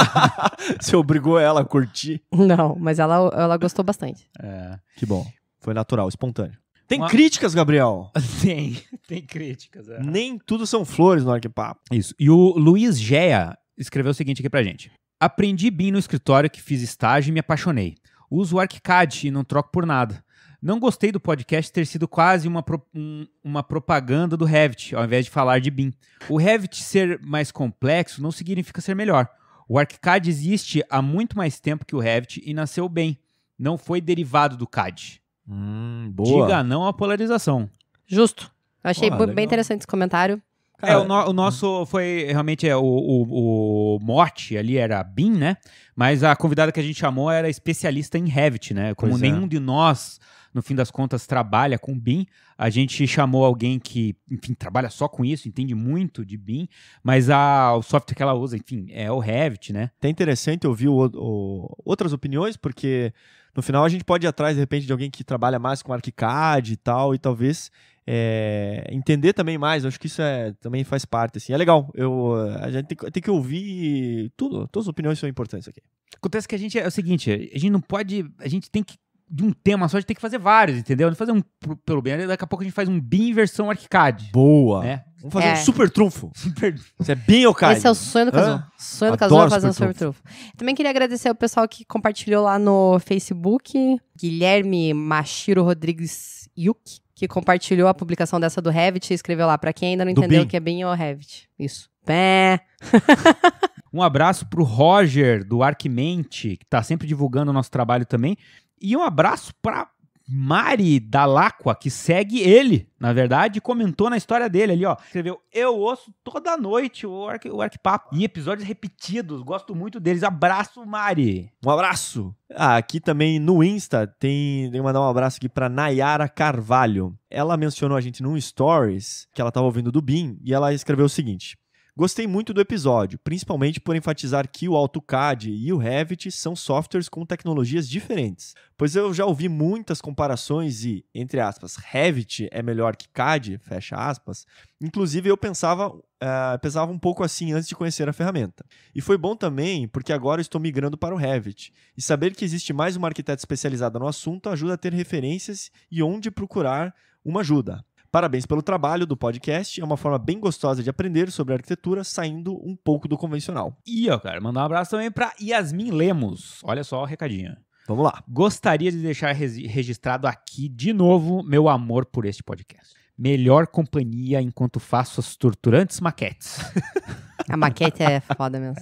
Você obrigou ela a curtir? Não, mas ela, ela gostou bastante. É. Que bom. Foi natural, espontâneo. Tem Uma... críticas, Gabriel? tem, tem críticas. É. Nem tudo são flores no Arquipapo. Isso. E o Luiz Gea escreveu o seguinte aqui pra gente. Aprendi BIM no escritório que fiz estágio e me apaixonei. Uso o ArchiCAD e não troco por nada. Não gostei do podcast ter sido quase uma, pro, um, uma propaganda do Revit, ao invés de falar de BIM. O Revit ser mais complexo não significa ser melhor. O ArcCAD existe há muito mais tempo que o Revit e nasceu bem. Não foi derivado do CAD. Hum, boa. Diga não à polarização. Justo. Eu achei bem legal. interessante esse comentário. Cara, é, o, no, o, nosso foi realmente é, o, o, o, ali era BIM, né? Mas a convidada que a gente chamou era especialista em Revit, né? Como pois é. nenhum é. de nós, no fim das contas, trabalha com BIM, a gente chamou alguém que, enfim, trabalha só com isso, entende muito de BIM, mas a, o software que ela usa, enfim, é o Revit, né? É interessante ouvir outras opiniões, porque no final a gente pode ir atrás, de repente, de alguém que trabalha mais com ArchiCAD e tal, e talvez é, entender também mais. Acho que isso é, também faz parte. Assim. É legal. Eu, a gente tem, tem que ouvir tudo. Todas as opiniões são importantes aqui. Acontece que a gente é, é, o seguinte: a gente não pode. A gente tem que de um tema só, a gente tem que fazer vários, entendeu? Não fazer um pelo bem, daqui a pouco a gente faz um BIM versão arcade. Boa! Né? Vamos fazer é. um super trunfo. Super... Isso é bem Yokai. Esse é o sonho do casal. Sonho do é fazer um super trunfo. Também queria agradecer ao pessoal que compartilhou lá no Facebook. Guilherme Machiro Rodrigues Yuki que compartilhou a publicação dessa do Revit e escreveu lá, para quem ainda não do entendeu o que é bem ou Revit. Isso. Pé. um abraço pro Roger, do Arquimente, que tá sempre divulgando o nosso trabalho também. E um abraço pra Mari Dalacqua, que segue ele, na verdade, comentou na história dele ali, ó. Escreveu: Eu ouço toda noite o, arqu o Arquipapo. E episódios repetidos, gosto muito deles. Abraço, Mari. Um abraço. Ah, aqui também no Insta tem. que mandar um abraço aqui pra Nayara Carvalho. Ela mencionou a gente num stories que ela tava ouvindo do BIM e ela escreveu o seguinte. Gostei muito do episódio, principalmente por enfatizar que o AutoCAD e o Revit são softwares com tecnologias diferentes, pois eu já ouvi muitas comparações e, entre aspas, Revit é melhor que CAD, fecha aspas. Inclusive eu pensava, uh, pensava um pouco assim antes de conhecer a ferramenta. E foi bom também porque agora estou migrando para o Revit e saber que existe mais uma arquiteta especializada no assunto ajuda a ter referências e onde procurar uma ajuda. Parabéns pelo trabalho do podcast, é uma forma bem gostosa de aprender sobre arquitetura, saindo um pouco do convencional. E, ó, cara, mandar um abraço também para Yasmin Lemos. Olha só o recadinho. Vamos lá. Gostaria de deixar registrado aqui de novo meu amor por este podcast. Melhor companhia enquanto faço as torturantes maquetes. A maquete é foda mesmo.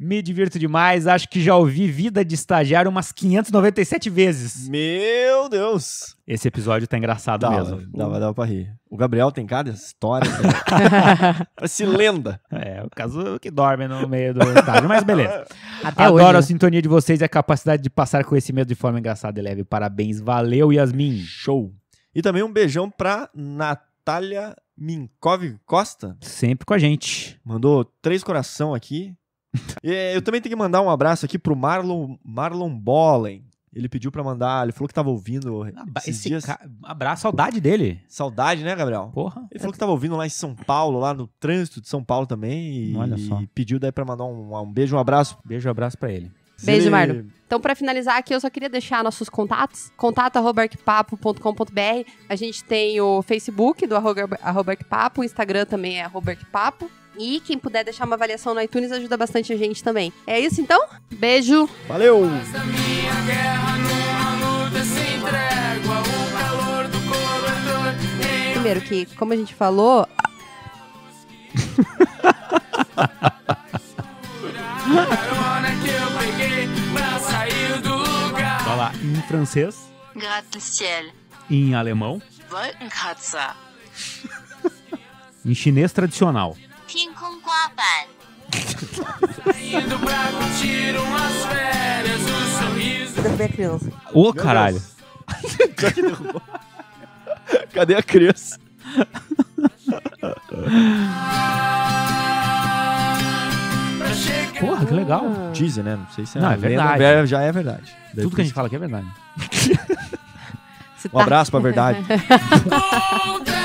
Me divirto demais. Acho que já ouvi Vida de Estagiário umas 597 vezes. Meu Deus! Esse episódio tá engraçado Dá mesmo. dá dava pra rir. O Gabriel tem cada história. Parece né? lenda. É, o caso que dorme no meio do estágio, mas beleza. Até Adoro hoje, né? a sintonia de vocês e a capacidade de passar conhecimento de forma engraçada e leve. Parabéns. Valeu, Yasmin. Show. E também um beijão pra Natália Minkov Costa. Sempre com a gente. Mandou três coração aqui. Eh, eu também tenho que mandar um abraço aqui pro Marlon, Marlon Bollen. Ele pediu para mandar, ele falou que tava ouvindo. Ah, esses Esse dias. Ca... Abraço, saudade dele. Saudade, né, Gabriel? Porra. Ele falou que tava ouvindo lá em São Paulo, lá no trânsito de São Paulo também. E, Olha só. E pediu daí pra mandar um, um beijo, um abraço. Beijo e um abraço para ele. Beijo, Marlon. Então, para finalizar aqui, eu só queria deixar nossos contatos. contato.arquipapo.com.br A gente tem o Facebook do arroba arquipapo, o Instagram também é arroba arquipapo. E quem puder deixar uma avaliação no iTunes ajuda bastante a gente também. É isso então? Beijo! Valeu! Primeiro que, como a gente falou... em francês. Gratte-ciel. Em alemão. Wolkenkratzer. em chinês tradicional. Saindo pra curtir umas férias, sorriso. Cadê a Ô, caralho. Cadê a criança? Porra, que legal. Dizem, né? Não sei se é, Não, é lenda, verdade. É- já é verdade. Tudo que a gente fala aqui é verdade. Um abraço pra verdade.